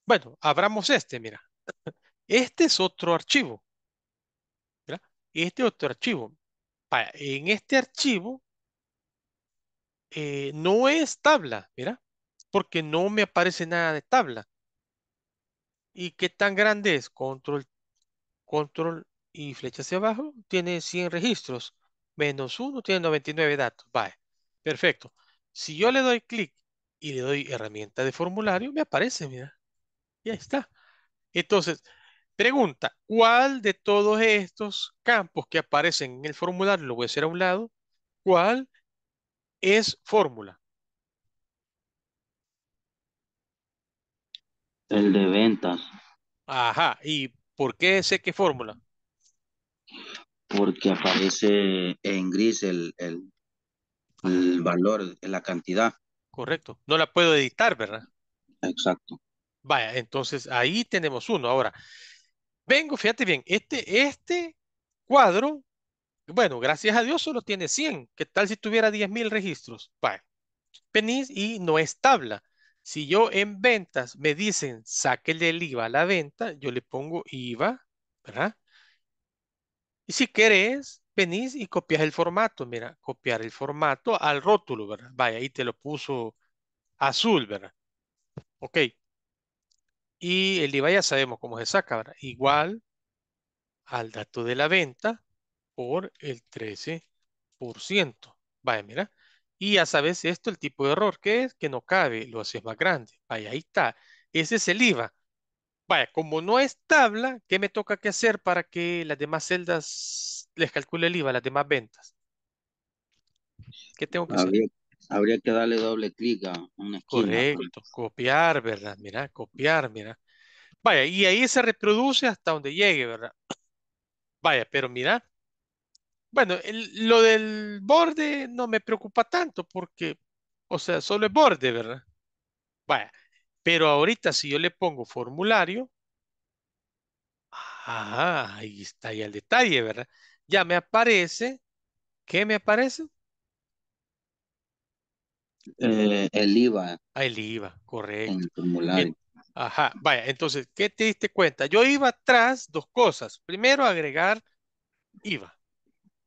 Bueno, abramos este, mira. Este es otro archivo. Este es otro archivo. En este archivo eh, no es tabla, mira, porque no me aparece nada de tabla. ¿Y qué tan grande es? Control, control y flecha hacia abajo, tiene 100 registros, menos 1 tiene 99 datos, vale, perfecto. Si yo le doy clic y le doy herramienta de formulario, me aparece, mira. Ya está. Entonces, pregunta, ¿cuál de todos estos campos que aparecen en el formulario, lo voy a hacer a un lado, cuál es fórmula? El de ventas. Ajá, ¿y por qué sé qué fórmula? Porque aparece en gris el, valor, la cantidad. Correcto, no la puedo editar, ¿verdad? Exacto. Vaya, entonces ahí tenemos uno. Ahora, vengo, fíjate bien, este, este cuadro bueno, gracias a Dios solo tiene 100. ¿Qué tal si tuviera 10.000 registros? Vale. Venís y no es tabla. Si yo en ventas me dicen, saque el IVA a la venta, yo le pongo IVA, ¿verdad? Y si querés, venís y copias el formato. Mira, copiar el formato al rótulo, ¿verdad? Vaya, ahí te lo puso azul, ¿verdad? Ok. Y el IVA ya sabemos cómo se saca, ¿verdad? Igual al dato de la venta, por el 13%. Vaya, mira. Y ya sabes esto, el tipo de error que es, que no cabe, lo haces más grande. Vaya, ahí está. Ese es el IVA. Vaya, como no es tabla, ¿qué me toca que hacer para que las demás celdas les calcule el IVA, las demás ventas? ¿Qué tengo que hacer? Habría que darle doble clic a una esquina. Correcto, copiar, ¿verdad? Mira, copiar, mira. Vaya, y ahí se reproduce hasta donde llegue, ¿verdad? Vaya, pero mira, bueno, lo del borde no me preocupa tanto porque, o sea, solo es borde, ¿verdad? Vaya, pero ahorita si yo le pongo formulario, ah, ahí está ya el detalle, ¿verdad? Ya me aparece, ¿qué me aparece? Eh, el IVA. Ah, el IVA, correcto. El formulario. Ajá, vaya, entonces, ¿qué te diste cuenta? Yo iba atrás dos cosas. Primero, agregar IVA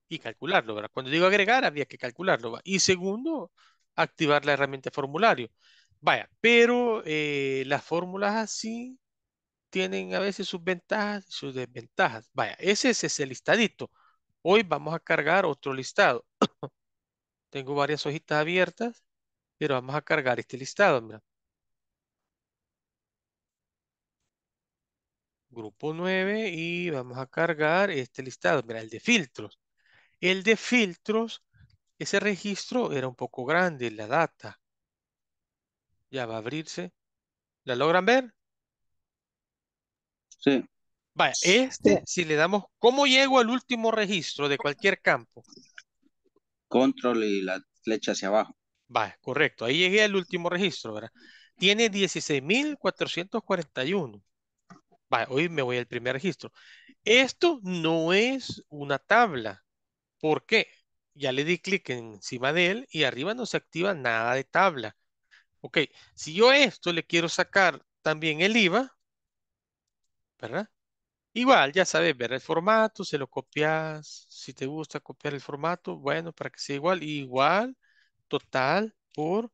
y calcularlo, ¿verdad? Cuando digo agregar, había que calcularlo, ¿verdad? Y segundo, activar la herramienta formulario. Vaya, pero eh, las fórmulas así tienen a veces sus ventajas y sus desventajas. Vaya, ese, es el listadito. Hoy vamos a cargar otro listado. Tengo varias hojitas abiertas, pero vamos a cargar este listado, mira. Grupo 9 y vamos a cargar este listado, mira, el de filtros. El de filtros, ese registro era un poco grande, la data. Ya va a abrirse. ¿La logran ver? Sí. Vaya, este, si le damos, ¿cómo llego al último registro de cualquier campo? Control y la flecha hacia abajo. Vaya, correcto. Ahí llegué al último registro, ¿verdad? Tiene 16,441. Vaya, hoy me voy al primer registro. Esto no es una tabla. ¿Por qué? Ya le di clic encima de él y arriba no se activa nada de tabla. Ok, si yo esto le quiero sacar también el IVA, ¿verdad? Igual, ya sabes, ver el formato, se lo copias, si te gusta copiar el formato, bueno, para que sea igual, igual, total por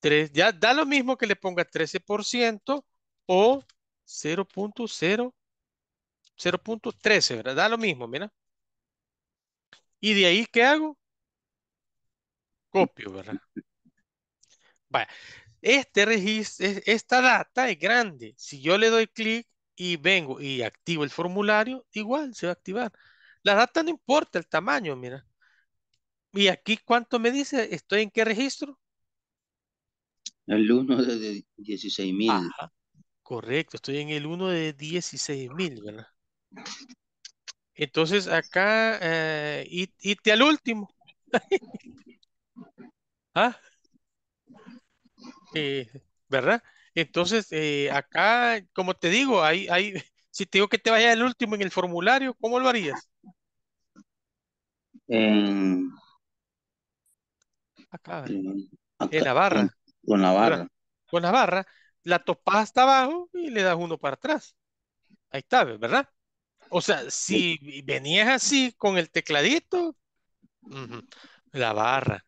3, ya da lo mismo que le ponga 13% o 0.0, 0.13, ¿verdad? Da lo mismo, mira. ¿Y de ahí qué hago? Copio, ¿verdad? Vaya, este registro, esta data es grande. Si yo le doy clic y vengo y activo el formulario, igual se va a activar. La data no importa el tamaño, mira. ¿Y aquí cuánto me dice? ¿Estoy en qué registro? El 1 de 16 mil. Correcto, estoy en el 1 de 16 mil, ¿verdad? Entonces acá, irte eh, al último. ¿Ah? Eh, ¿Verdad? Entonces, eh, acá, como te digo, hay, hay, si te digo que te vayas al último en el formulario, ¿cómo lo harías? acá, en, la barra. Con, la barra. Con la barra, la topas hasta abajo y le das uno para atrás. Ahí está, ¿verdad? O sea, si venías así con el tecladito, la barra.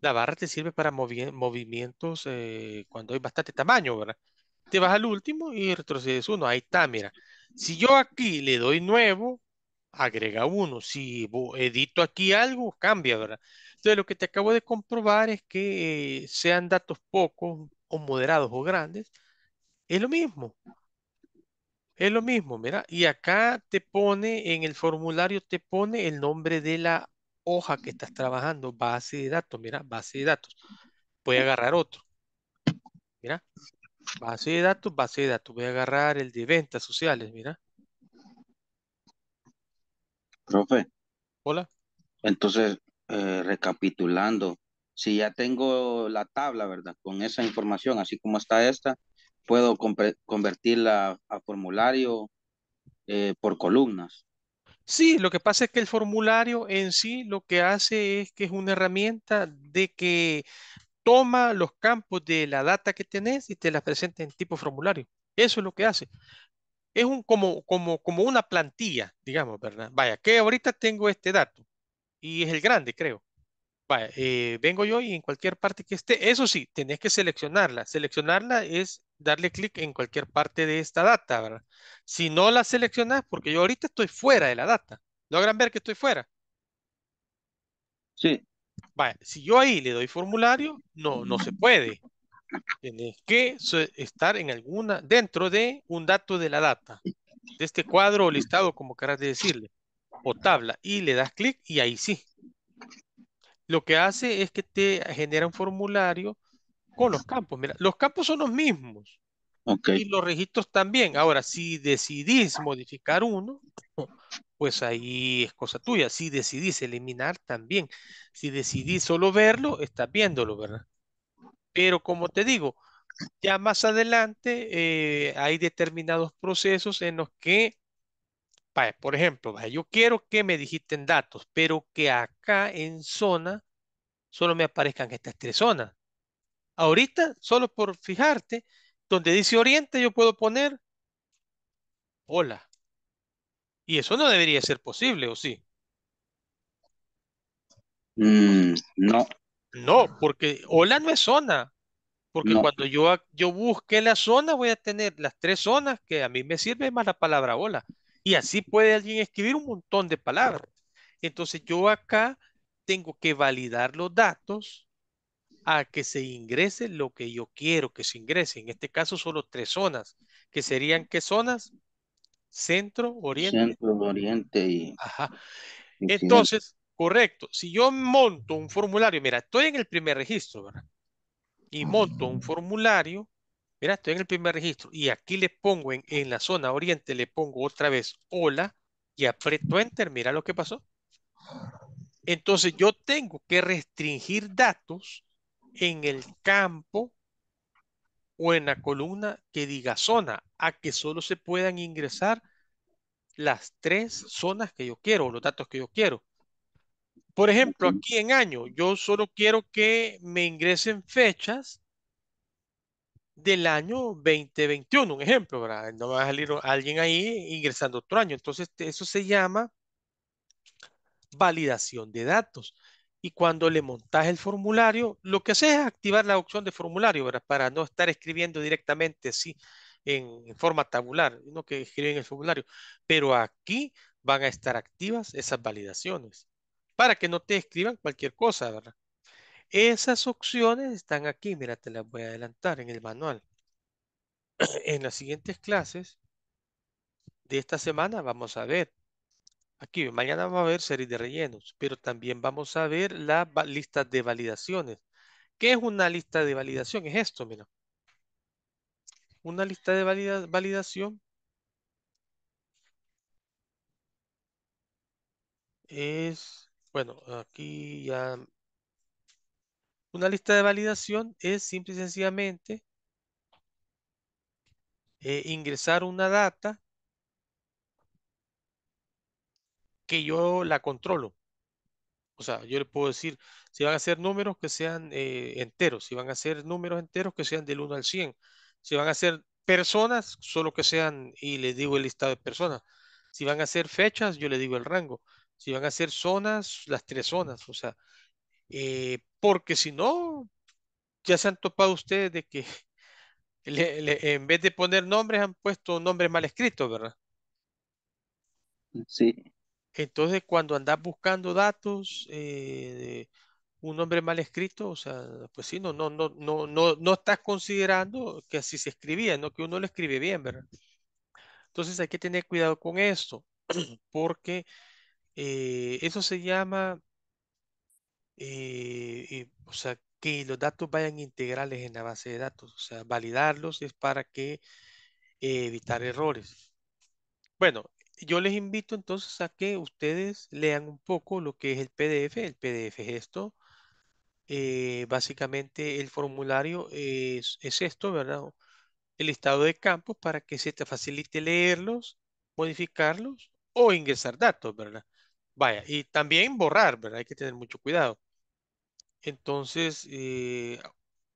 La barra te sirve para movimientos eh, cuando hay bastante tamaño, ¿verdad? Te vas al último y retrocedes uno. Ahí está, mira. Si yo aquí le doy nuevo, agrega uno. Si edito aquí algo, cambia, ¿verdad? Entonces, lo que te acabo de comprobar es que eh, sean datos pocos o moderados o grandes, es lo mismo. Es lo mismo, mira, y acá te pone, en el formulario te pone el nombre de la hoja que estás trabajando, base de datos, mira, base de datos. Voy a agarrar otro. Mira, base de datos, base de datos. Voy a agarrar el de ventas sociales, mira. Profe. Hola. Entonces, eh, recapitulando, si ya tengo la tabla, ¿verdad? Con esa información, así como está esta, puedo convertirla a formulario eh, por columnas. Sí, lo que pasa es que el formulario en sí lo que hace es que es una herramienta de que toma los campos de la data que tenés y te la presenta en tipo formulario. Eso es lo que hace. Es un, como, como, como una plantilla, digamos, ¿verdad? Vaya, que ahorita tengo este dato y es el grande, creo. Vaya, eh, vengo yo y en cualquier parte que esté, eso sí, tenés que seleccionarla. Seleccionarla es darle clic en cualquier parte de esta data, ¿verdad? Si no la seleccionas, porque yo ahorita estoy fuera de la data. ¿Logran ver que estoy fuera? Sí. si yo ahí le doy formulario, no, no se puede. Tienes que estar en alguna, dentro de un dato de la data, de este cuadro o listado, como querrás de decirle, o tabla, y le das clic y ahí sí. Lo que hace es que te genera un formulario con los campos. Mira, los campos son los mismos. Y los registros también. Ahora, si decidís modificar uno, pues ahí es cosa tuya. Si decidís eliminar, también. Si decidís solo verlo, estás viéndolo, ¿verdad? Pero como te digo, ya más adelante eh, hay determinados procesos en los que, por ejemplo, yo quiero que me digiten datos, pero que acá en zona solo me aparezcan estas tres zonas. Ahorita, solo por fijarte, donde dice Oriente, yo puedo poner hola. Y eso no debería ser posible, ¿o sí? Mm, no. No, porque hola no es zona. Porque cuando yo, yo busque la zona, voy a tener las tres zonas que a mí me sirve más la palabra hola. Y así puede alguien escribir un montón de palabras. Entonces yo acá tengo que validar los datos a que se ingrese lo que yo quiero que se ingrese. En este caso, solo tres zonas, ¿Qué serían qué zonas? Centro, Oriente. Centro, Oriente y... Ajá. Entonces, correcto, si yo monto un formulario, mira, estoy en el primer registro, ¿verdad? Y monto un formulario, mira, estoy en el primer registro y aquí le pongo en, en la zona Oriente, le pongo otra vez hola y aprieto enter, mira lo que pasó. Entonces yo tengo que restringir datos en el campo o en la columna que diga zona, a que solo se puedan ingresar las tres zonas que yo quiero, los datos que yo quiero. Por ejemplo, aquí en año, yo solo quiero que me ingresen fechas del año 2021, un ejemplo, ¿verdad? No va a salir alguien ahí ingresando otro año. Entonces, eso se llama validación de datos y cuando le montas el formulario, lo que haces es activar la opción de formulario, ¿verdad? Para no estar escribiendo directamente así en, forma tabular, no que escriben el formulario. Pero aquí van a estar activas esas validaciones para que no te escriban cualquier cosa, ¿verdad? Esas opciones están aquí, mira, te las voy a adelantar en el manual. En las siguientes clases de esta semana vamos a ver Aquí mañana vamos a ver series de rellenos, pero también vamos a ver las listas de validaciones. ¿Qué es una lista de validación? Es esto, mira. Una lista de validación es, bueno, aquí ya... Una lista de validación es simple y sencillamente eh, ingresar una data que yo la controlo. O sea, yo le puedo decir, si van a ser números que sean eh, enteros, si van a ser números enteros que sean del 1 al 100, si van a ser personas, solo que sean, y le digo el listado de personas, si van a ser fechas, yo le digo el rango, si van a ser zonas, las tres zonas, o sea, eh, porque si no, ya se han topado ustedes de que en vez de poner nombres han puesto nombres mal escritos, ¿verdad? Sí. Entonces, cuando andas buscando datos, eh, un nombre mal escrito, o sea, pues sí, no, no, no, no, no, no estás considerando que así se escribía, no que uno lo escribe bien, ¿verdad? Entonces hay que tener cuidado con esto, porque eh, eso se llama, eh, o sea, que los datos vayan integrales en la base de datos, o sea, validarlos es para que eh, evitar errores. Bueno, yo les invito entonces a que ustedes lean un poco lo que es el PDF. El PDF es esto. Eh, básicamente el formulario es, esto, ¿verdad? El estado de campos para que se te facilite leerlos, modificarlos o ingresar datos, ¿verdad? Vaya, y también borrar, ¿verdad? Hay que tener mucho cuidado. Entonces, eh,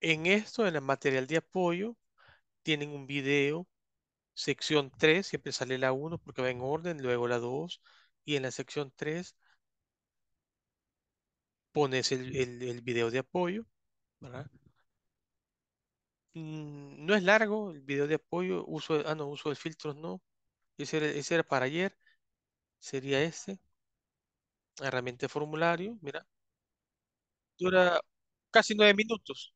en esto, en el material de apoyo, tienen un video sección 3 siempre sale la 1 porque va en orden, luego la 2 y en la sección 3 pones el, el, video de apoyo, mm, No es largo el video de apoyo, uso, ah no, uso de filtros no, ese era, para ayer, sería este, herramienta de formulario, mira, dura casi nueve minutos.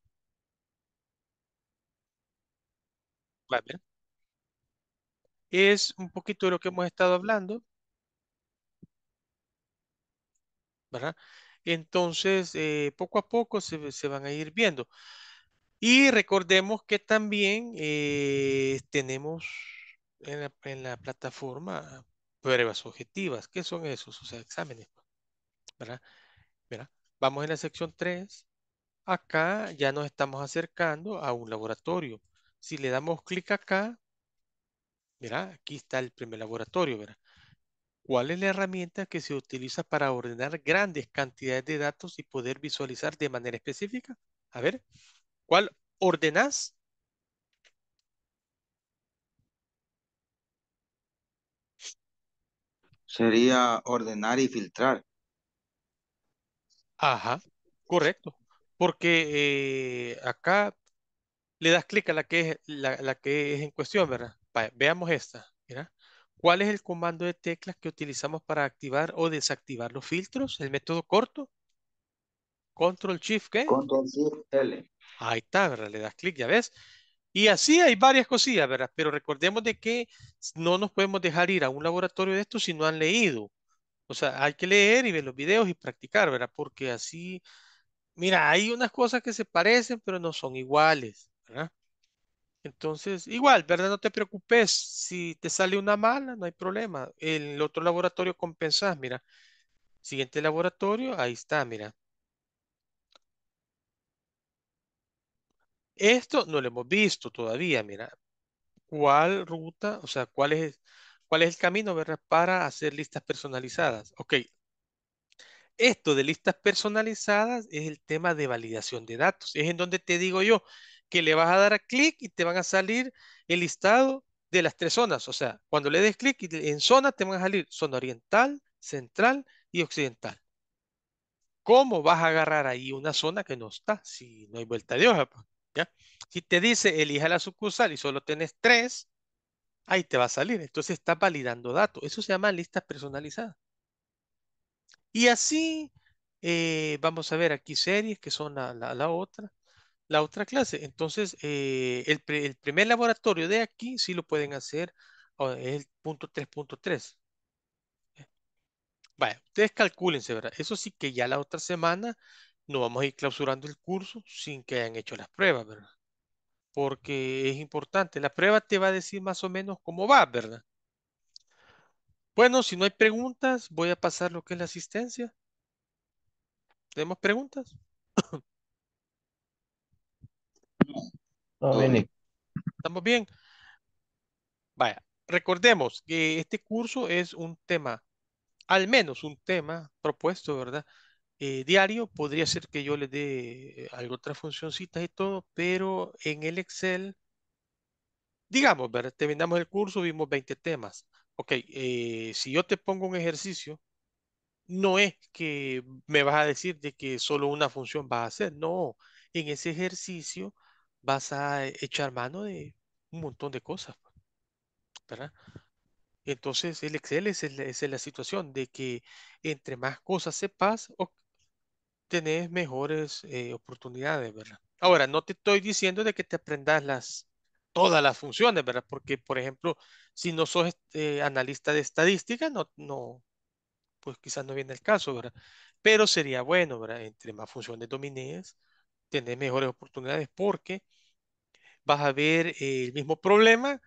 Vale, bien es un poquito de lo que hemos estado hablando. ¿Verdad? Entonces, eh, poco a poco se, van a ir viendo. Y recordemos que también eh, tenemos en la, plataforma pruebas objetivas. ¿Qué son esos? O sea, exámenes. Vamos en la sección 3. Acá ya nos estamos acercando a un laboratorio. Si le damos clic acá, Mira, Aquí está el primer laboratorio, ¿verdad? ¿Cuál es la herramienta que se utiliza para ordenar grandes cantidades de datos y poder visualizar de manera específica? A ver, ¿cuál ordenás? Sería ordenar y filtrar. Ajá, correcto. Porque eh, acá le das clic a la que es la, la que es en cuestión, ¿verdad? veamos esta. Mira. ¿Cuál es el comando de teclas que utilizamos para activar o desactivar los filtros? El método corto. Control Shift, ¿qué? Control Shift L. Ahí está, ¿verdad? Le das clic, ya ves. Y así hay varias cosillas, ¿verdad? Pero recordemos de que no nos podemos dejar ir a un laboratorio de esto si no han leído. O sea, hay que leer y ver los videos y practicar, ¿verdad? Porque así, mira, hay unas cosas que se parecen, pero no son iguales, ¿verdad? Entonces, igual, ¿verdad? No te preocupes. Si te sale una mala, no hay problema. El otro laboratorio compensás, mira. Siguiente laboratorio, ahí está, mira. Esto no lo hemos visto todavía, mira. ¿Cuál ruta, o sea, cuál es, cuál es el camino, ¿verdad? Para hacer listas personalizadas. Ok. Esto de listas personalizadas es el tema de validación de datos. Es en donde te digo yo, que le vas a dar a clic y te van a salir el listado de las tres zonas. O sea, cuando le des clic en zona, te van a salir zona oriental, central y occidental. ¿Cómo vas a agarrar ahí una zona que no está? Si no hay vuelta de hoja. Pues, ¿ya? Si te dice elija la sucursal y solo tienes tres, ahí te va a salir. Entonces está validando datos. Eso se llama listas personalizadas. Y así, eh, vamos a ver aquí series que son la otra la otra clase. Entonces, eh, el, primer laboratorio de aquí sí lo pueden hacer, es el punto 3.3. Vaya, ustedes calculense, ¿verdad? Eso sí que ya la otra semana no vamos a ir clausurando el curso sin que hayan hecho las pruebas, ¿verdad? Porque es importante. La prueba te va a decir más o menos cómo va, ¿verdad? Bueno, si no hay preguntas, voy a pasar lo que es la asistencia. ¿Tenemos preguntas? ¿Estamos bien? Vaya, recordemos que este curso es un tema, al menos un tema propuesto, ¿verdad? Eh, diario, podría ser que yo le dé eh, alguna otra funcióncita y todo, pero en el Excel, digamos, ¿verdad? Terminamos el curso, vimos 20 temas. Ok, eh, si yo te pongo un ejercicio, no es que me vas a decir de que solo una función vas a hacer, no. En ese ejercicio vas a echar mano de un montón de cosas, ¿verdad? Entonces, el Excel es, es la situación de que entre más cosas sepas, tenés mejores eh, oportunidades, ¿verdad? Ahora, no te estoy diciendo de que te aprendas las, todas las funciones, ¿verdad? Porque, por ejemplo, si no sos este, analista de estadística, no, no, pues quizás no viene el caso, ¿verdad? Pero sería bueno, ¿verdad? Entre más funciones domines, tener mejores oportunidades porque vas a ver eh, el mismo problema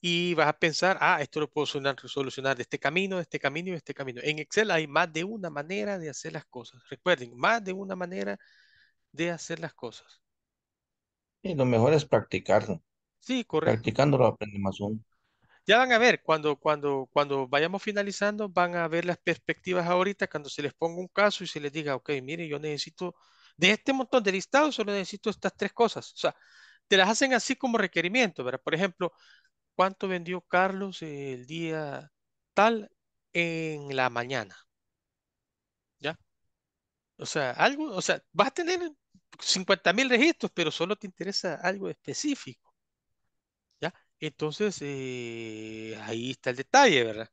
y vas a pensar, ah, esto lo puedo solucionar de este camino, de este camino y de este camino. En Excel hay más de una manera de hacer las cosas. Recuerden, más de una manera de hacer las cosas. Y lo mejor es practicarlo. Sí, correcto. Practicándolo aprende más uno. Ya van a ver, cuando, cuando, cuando vayamos finalizando, van a ver las perspectivas ahorita, cuando se les ponga un caso y se les diga, ok, mire, yo necesito de este montón de listados solo necesito estas tres cosas. O sea, te las hacen así como requerimiento, ¿verdad? Por ejemplo, ¿cuánto vendió Carlos el día tal en la mañana? ¿Ya? O sea, algo, o sea, vas a tener 50 mil registros, pero solo te interesa algo específico. ¿Ya? Entonces, eh, ahí está el detalle, ¿verdad?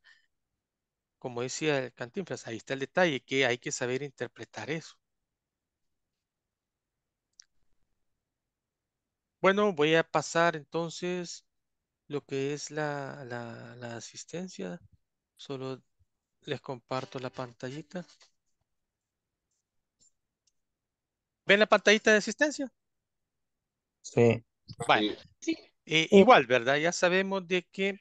Como decía el Cantinflas, ahí está el detalle, que hay que saber interpretar eso. Bueno, voy a pasar entonces lo que es la, la, asistencia. Solo les comparto la pantallita. ¿Ven la pantallita de asistencia? Sí. Vale. Eh, igual, ¿verdad? Ya sabemos de que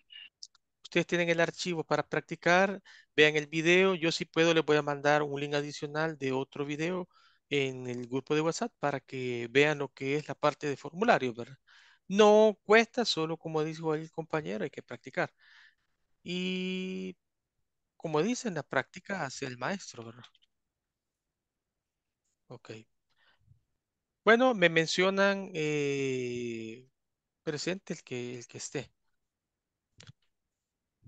ustedes tienen el archivo para practicar. Vean el video. Yo si puedo les voy a mandar un link adicional de otro video en el grupo de WhatsApp para que vean lo que es la parte de formulario, ¿verdad? No cuesta, solo como dijo el compañero, hay que practicar. Y como dicen, la práctica hace el maestro, ¿verdad? Ok. Bueno, me mencionan eh, presente el que, el que esté.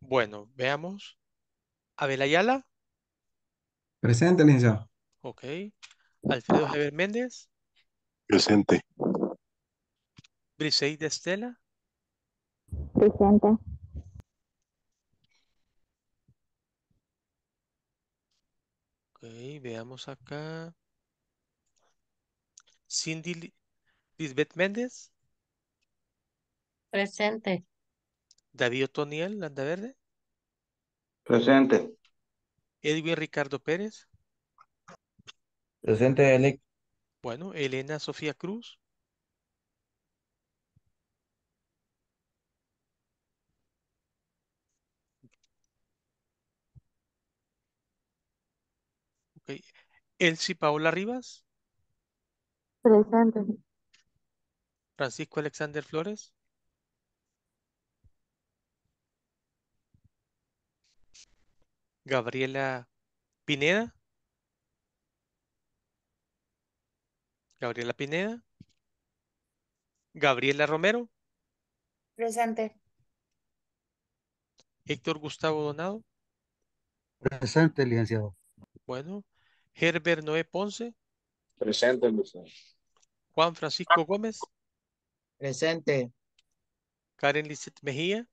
Bueno, veamos. Abel Ayala. Presente, licenciado. Ok. Alfredo Javier Méndez. Presente. Briseida Estela. Presente. Ok, veamos acá. Cindy Lisbeth Méndez. Presente. David Otoniel Landaverde. Presente. Edwin Ricardo Pérez presente Bueno, Elena Sofía Cruz. Elsie Paola Rivas. Presente. Francisco Alexander Flores. Gabriela Pineda. Gabriela Pineda. Gabriela Romero. Presente. Héctor Gustavo Donado. Presente, licenciado. Bueno. Herbert Noé Ponce. Presente, licenciado. Juan Francisco Gómez. Presente. Karen Lizeth Mejía.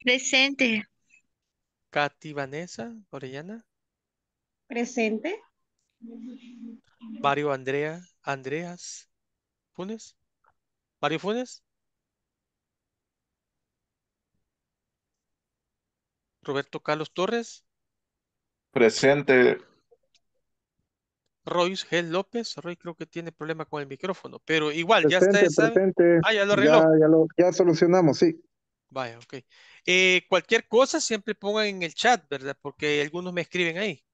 Presente. Katy Vanessa Orellana. Presente. Mario Andrea, Andreas Funes. Mario Funes. Roberto Carlos Torres. Presente. Royce gel López. Roy creo que tiene problema con el micrófono, pero igual ya está. Ah, ya lo Ya, solucionamos, sí. Vaya, ok. Eh, cualquier cosa siempre pongan en el chat, ¿verdad? Porque algunos me escriben ahí.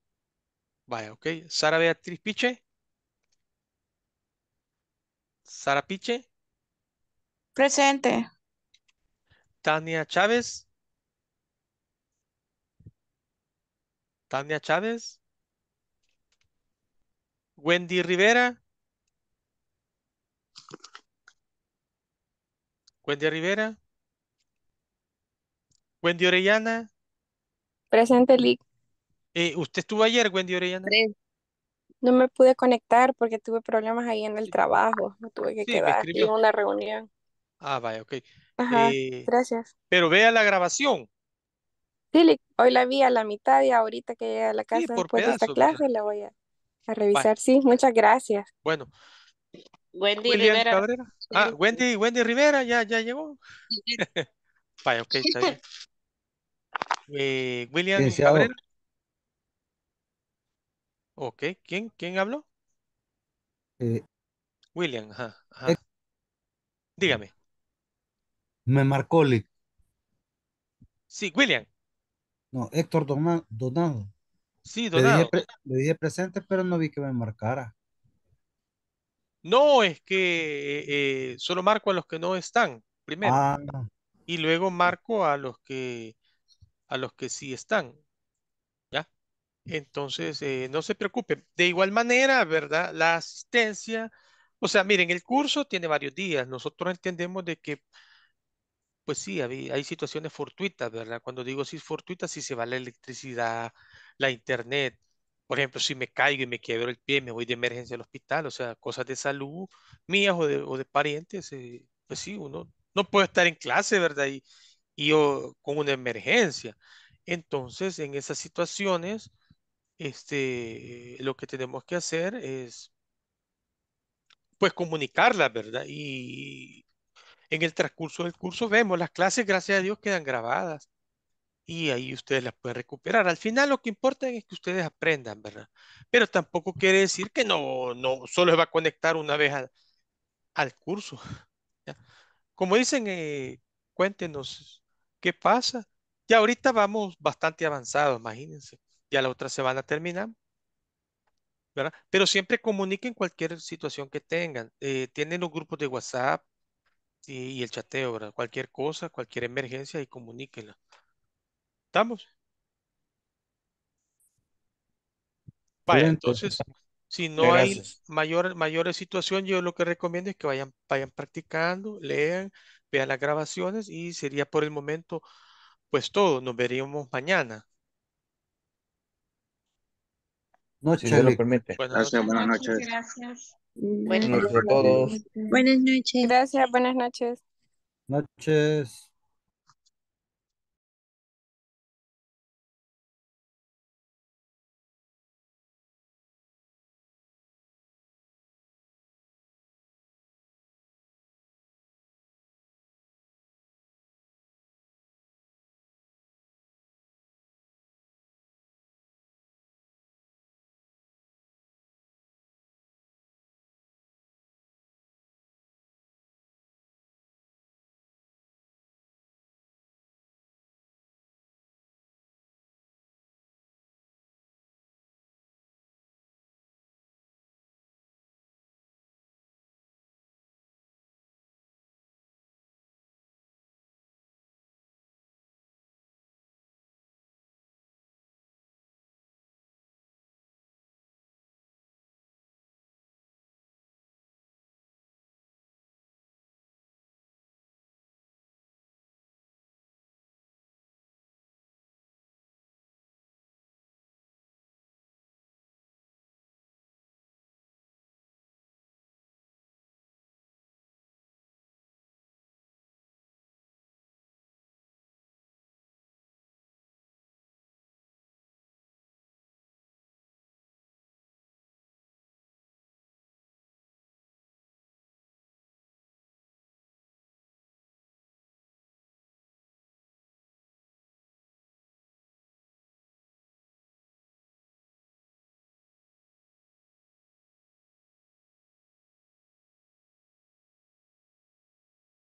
Vaya, ok. Sara Beatriz Piche. Sara Piche. Presente. Tania Chávez. Tania Chávez. Wendy Rivera. Wendy Rivera. Wendy Orellana. Presente, Lick. Eh, ¿usted estuvo ayer, Wendy Orellana? No me pude conectar porque tuve problemas ahí en el trabajo. Me tuve que quedar en una reunión. Ah, vaya, ok. Ajá, eh, gracias. Pero vea la grabación. Sí, hoy la vi a la mitad y ahorita que llegue a la casa después de esta clase la voy a, revisar. Sí, muchas gracias. Bueno. Wendy Rivera. Ah, Wendy, Wendy Rivera, ya, ya llegó. vaya, ok, está eh, William Cabrera. Ok, ¿quién, quién habló? Eh, William, eh, ajá, Dígame. Me marcó Sí, William. No, Héctor Donado. Sí, Donado. Le dije, presente, pero no vi que me marcara. No, es que eh, solo marco a los que no están primero. Ah. Y luego marco a los que a los que sí están. Entonces, eh, no se preocupe, De igual manera, ¿verdad? La asistencia, o sea, miren, el curso tiene varios días. Nosotros entendemos de que, pues sí, hay, situaciones fortuitas, ¿verdad? Cuando digo si es fortuita, si se va la electricidad, la internet. Por ejemplo, si me caigo y me quiebro el pie, me voy de emergencia al hospital, o sea, cosas de salud mías o de, o de parientes, eh, pues sí, uno no puede estar en clase, ¿verdad? Y, y yo, con una emergencia. Entonces, en esas situaciones, este, lo que tenemos que hacer es, pues, comunicarla ¿verdad? Y en el transcurso del curso vemos, las clases, gracias a Dios, quedan grabadas y ahí ustedes las pueden recuperar. Al final lo que importa es que ustedes aprendan, ¿verdad? Pero tampoco quiere decir que no, no, solo se va a conectar una vez al, curso. Como dicen, eh, cuéntenos qué pasa. Ya ahorita vamos bastante avanzados, imagínense ya la otra semana termina, ¿verdad? Pero siempre comuniquen cualquier situación que tengan. Eh, tienen los grupos de WhatsApp y, el chateo, ¿verdad? Cualquier cosa, cualquier emergencia y comuníquenla. ¿Estamos? Vaya, entonces, si no hay mayor, mayores situación, yo lo que recomiendo es que vayan, vayan practicando, lean, vean las grabaciones y sería por el momento, pues todo. Nos veríamos mañana. noche si Dios lo permite. Buenas Buenas noches. Gracias. Buenas noches todos. Buenas noches. Gracias, buenas noches. Noches.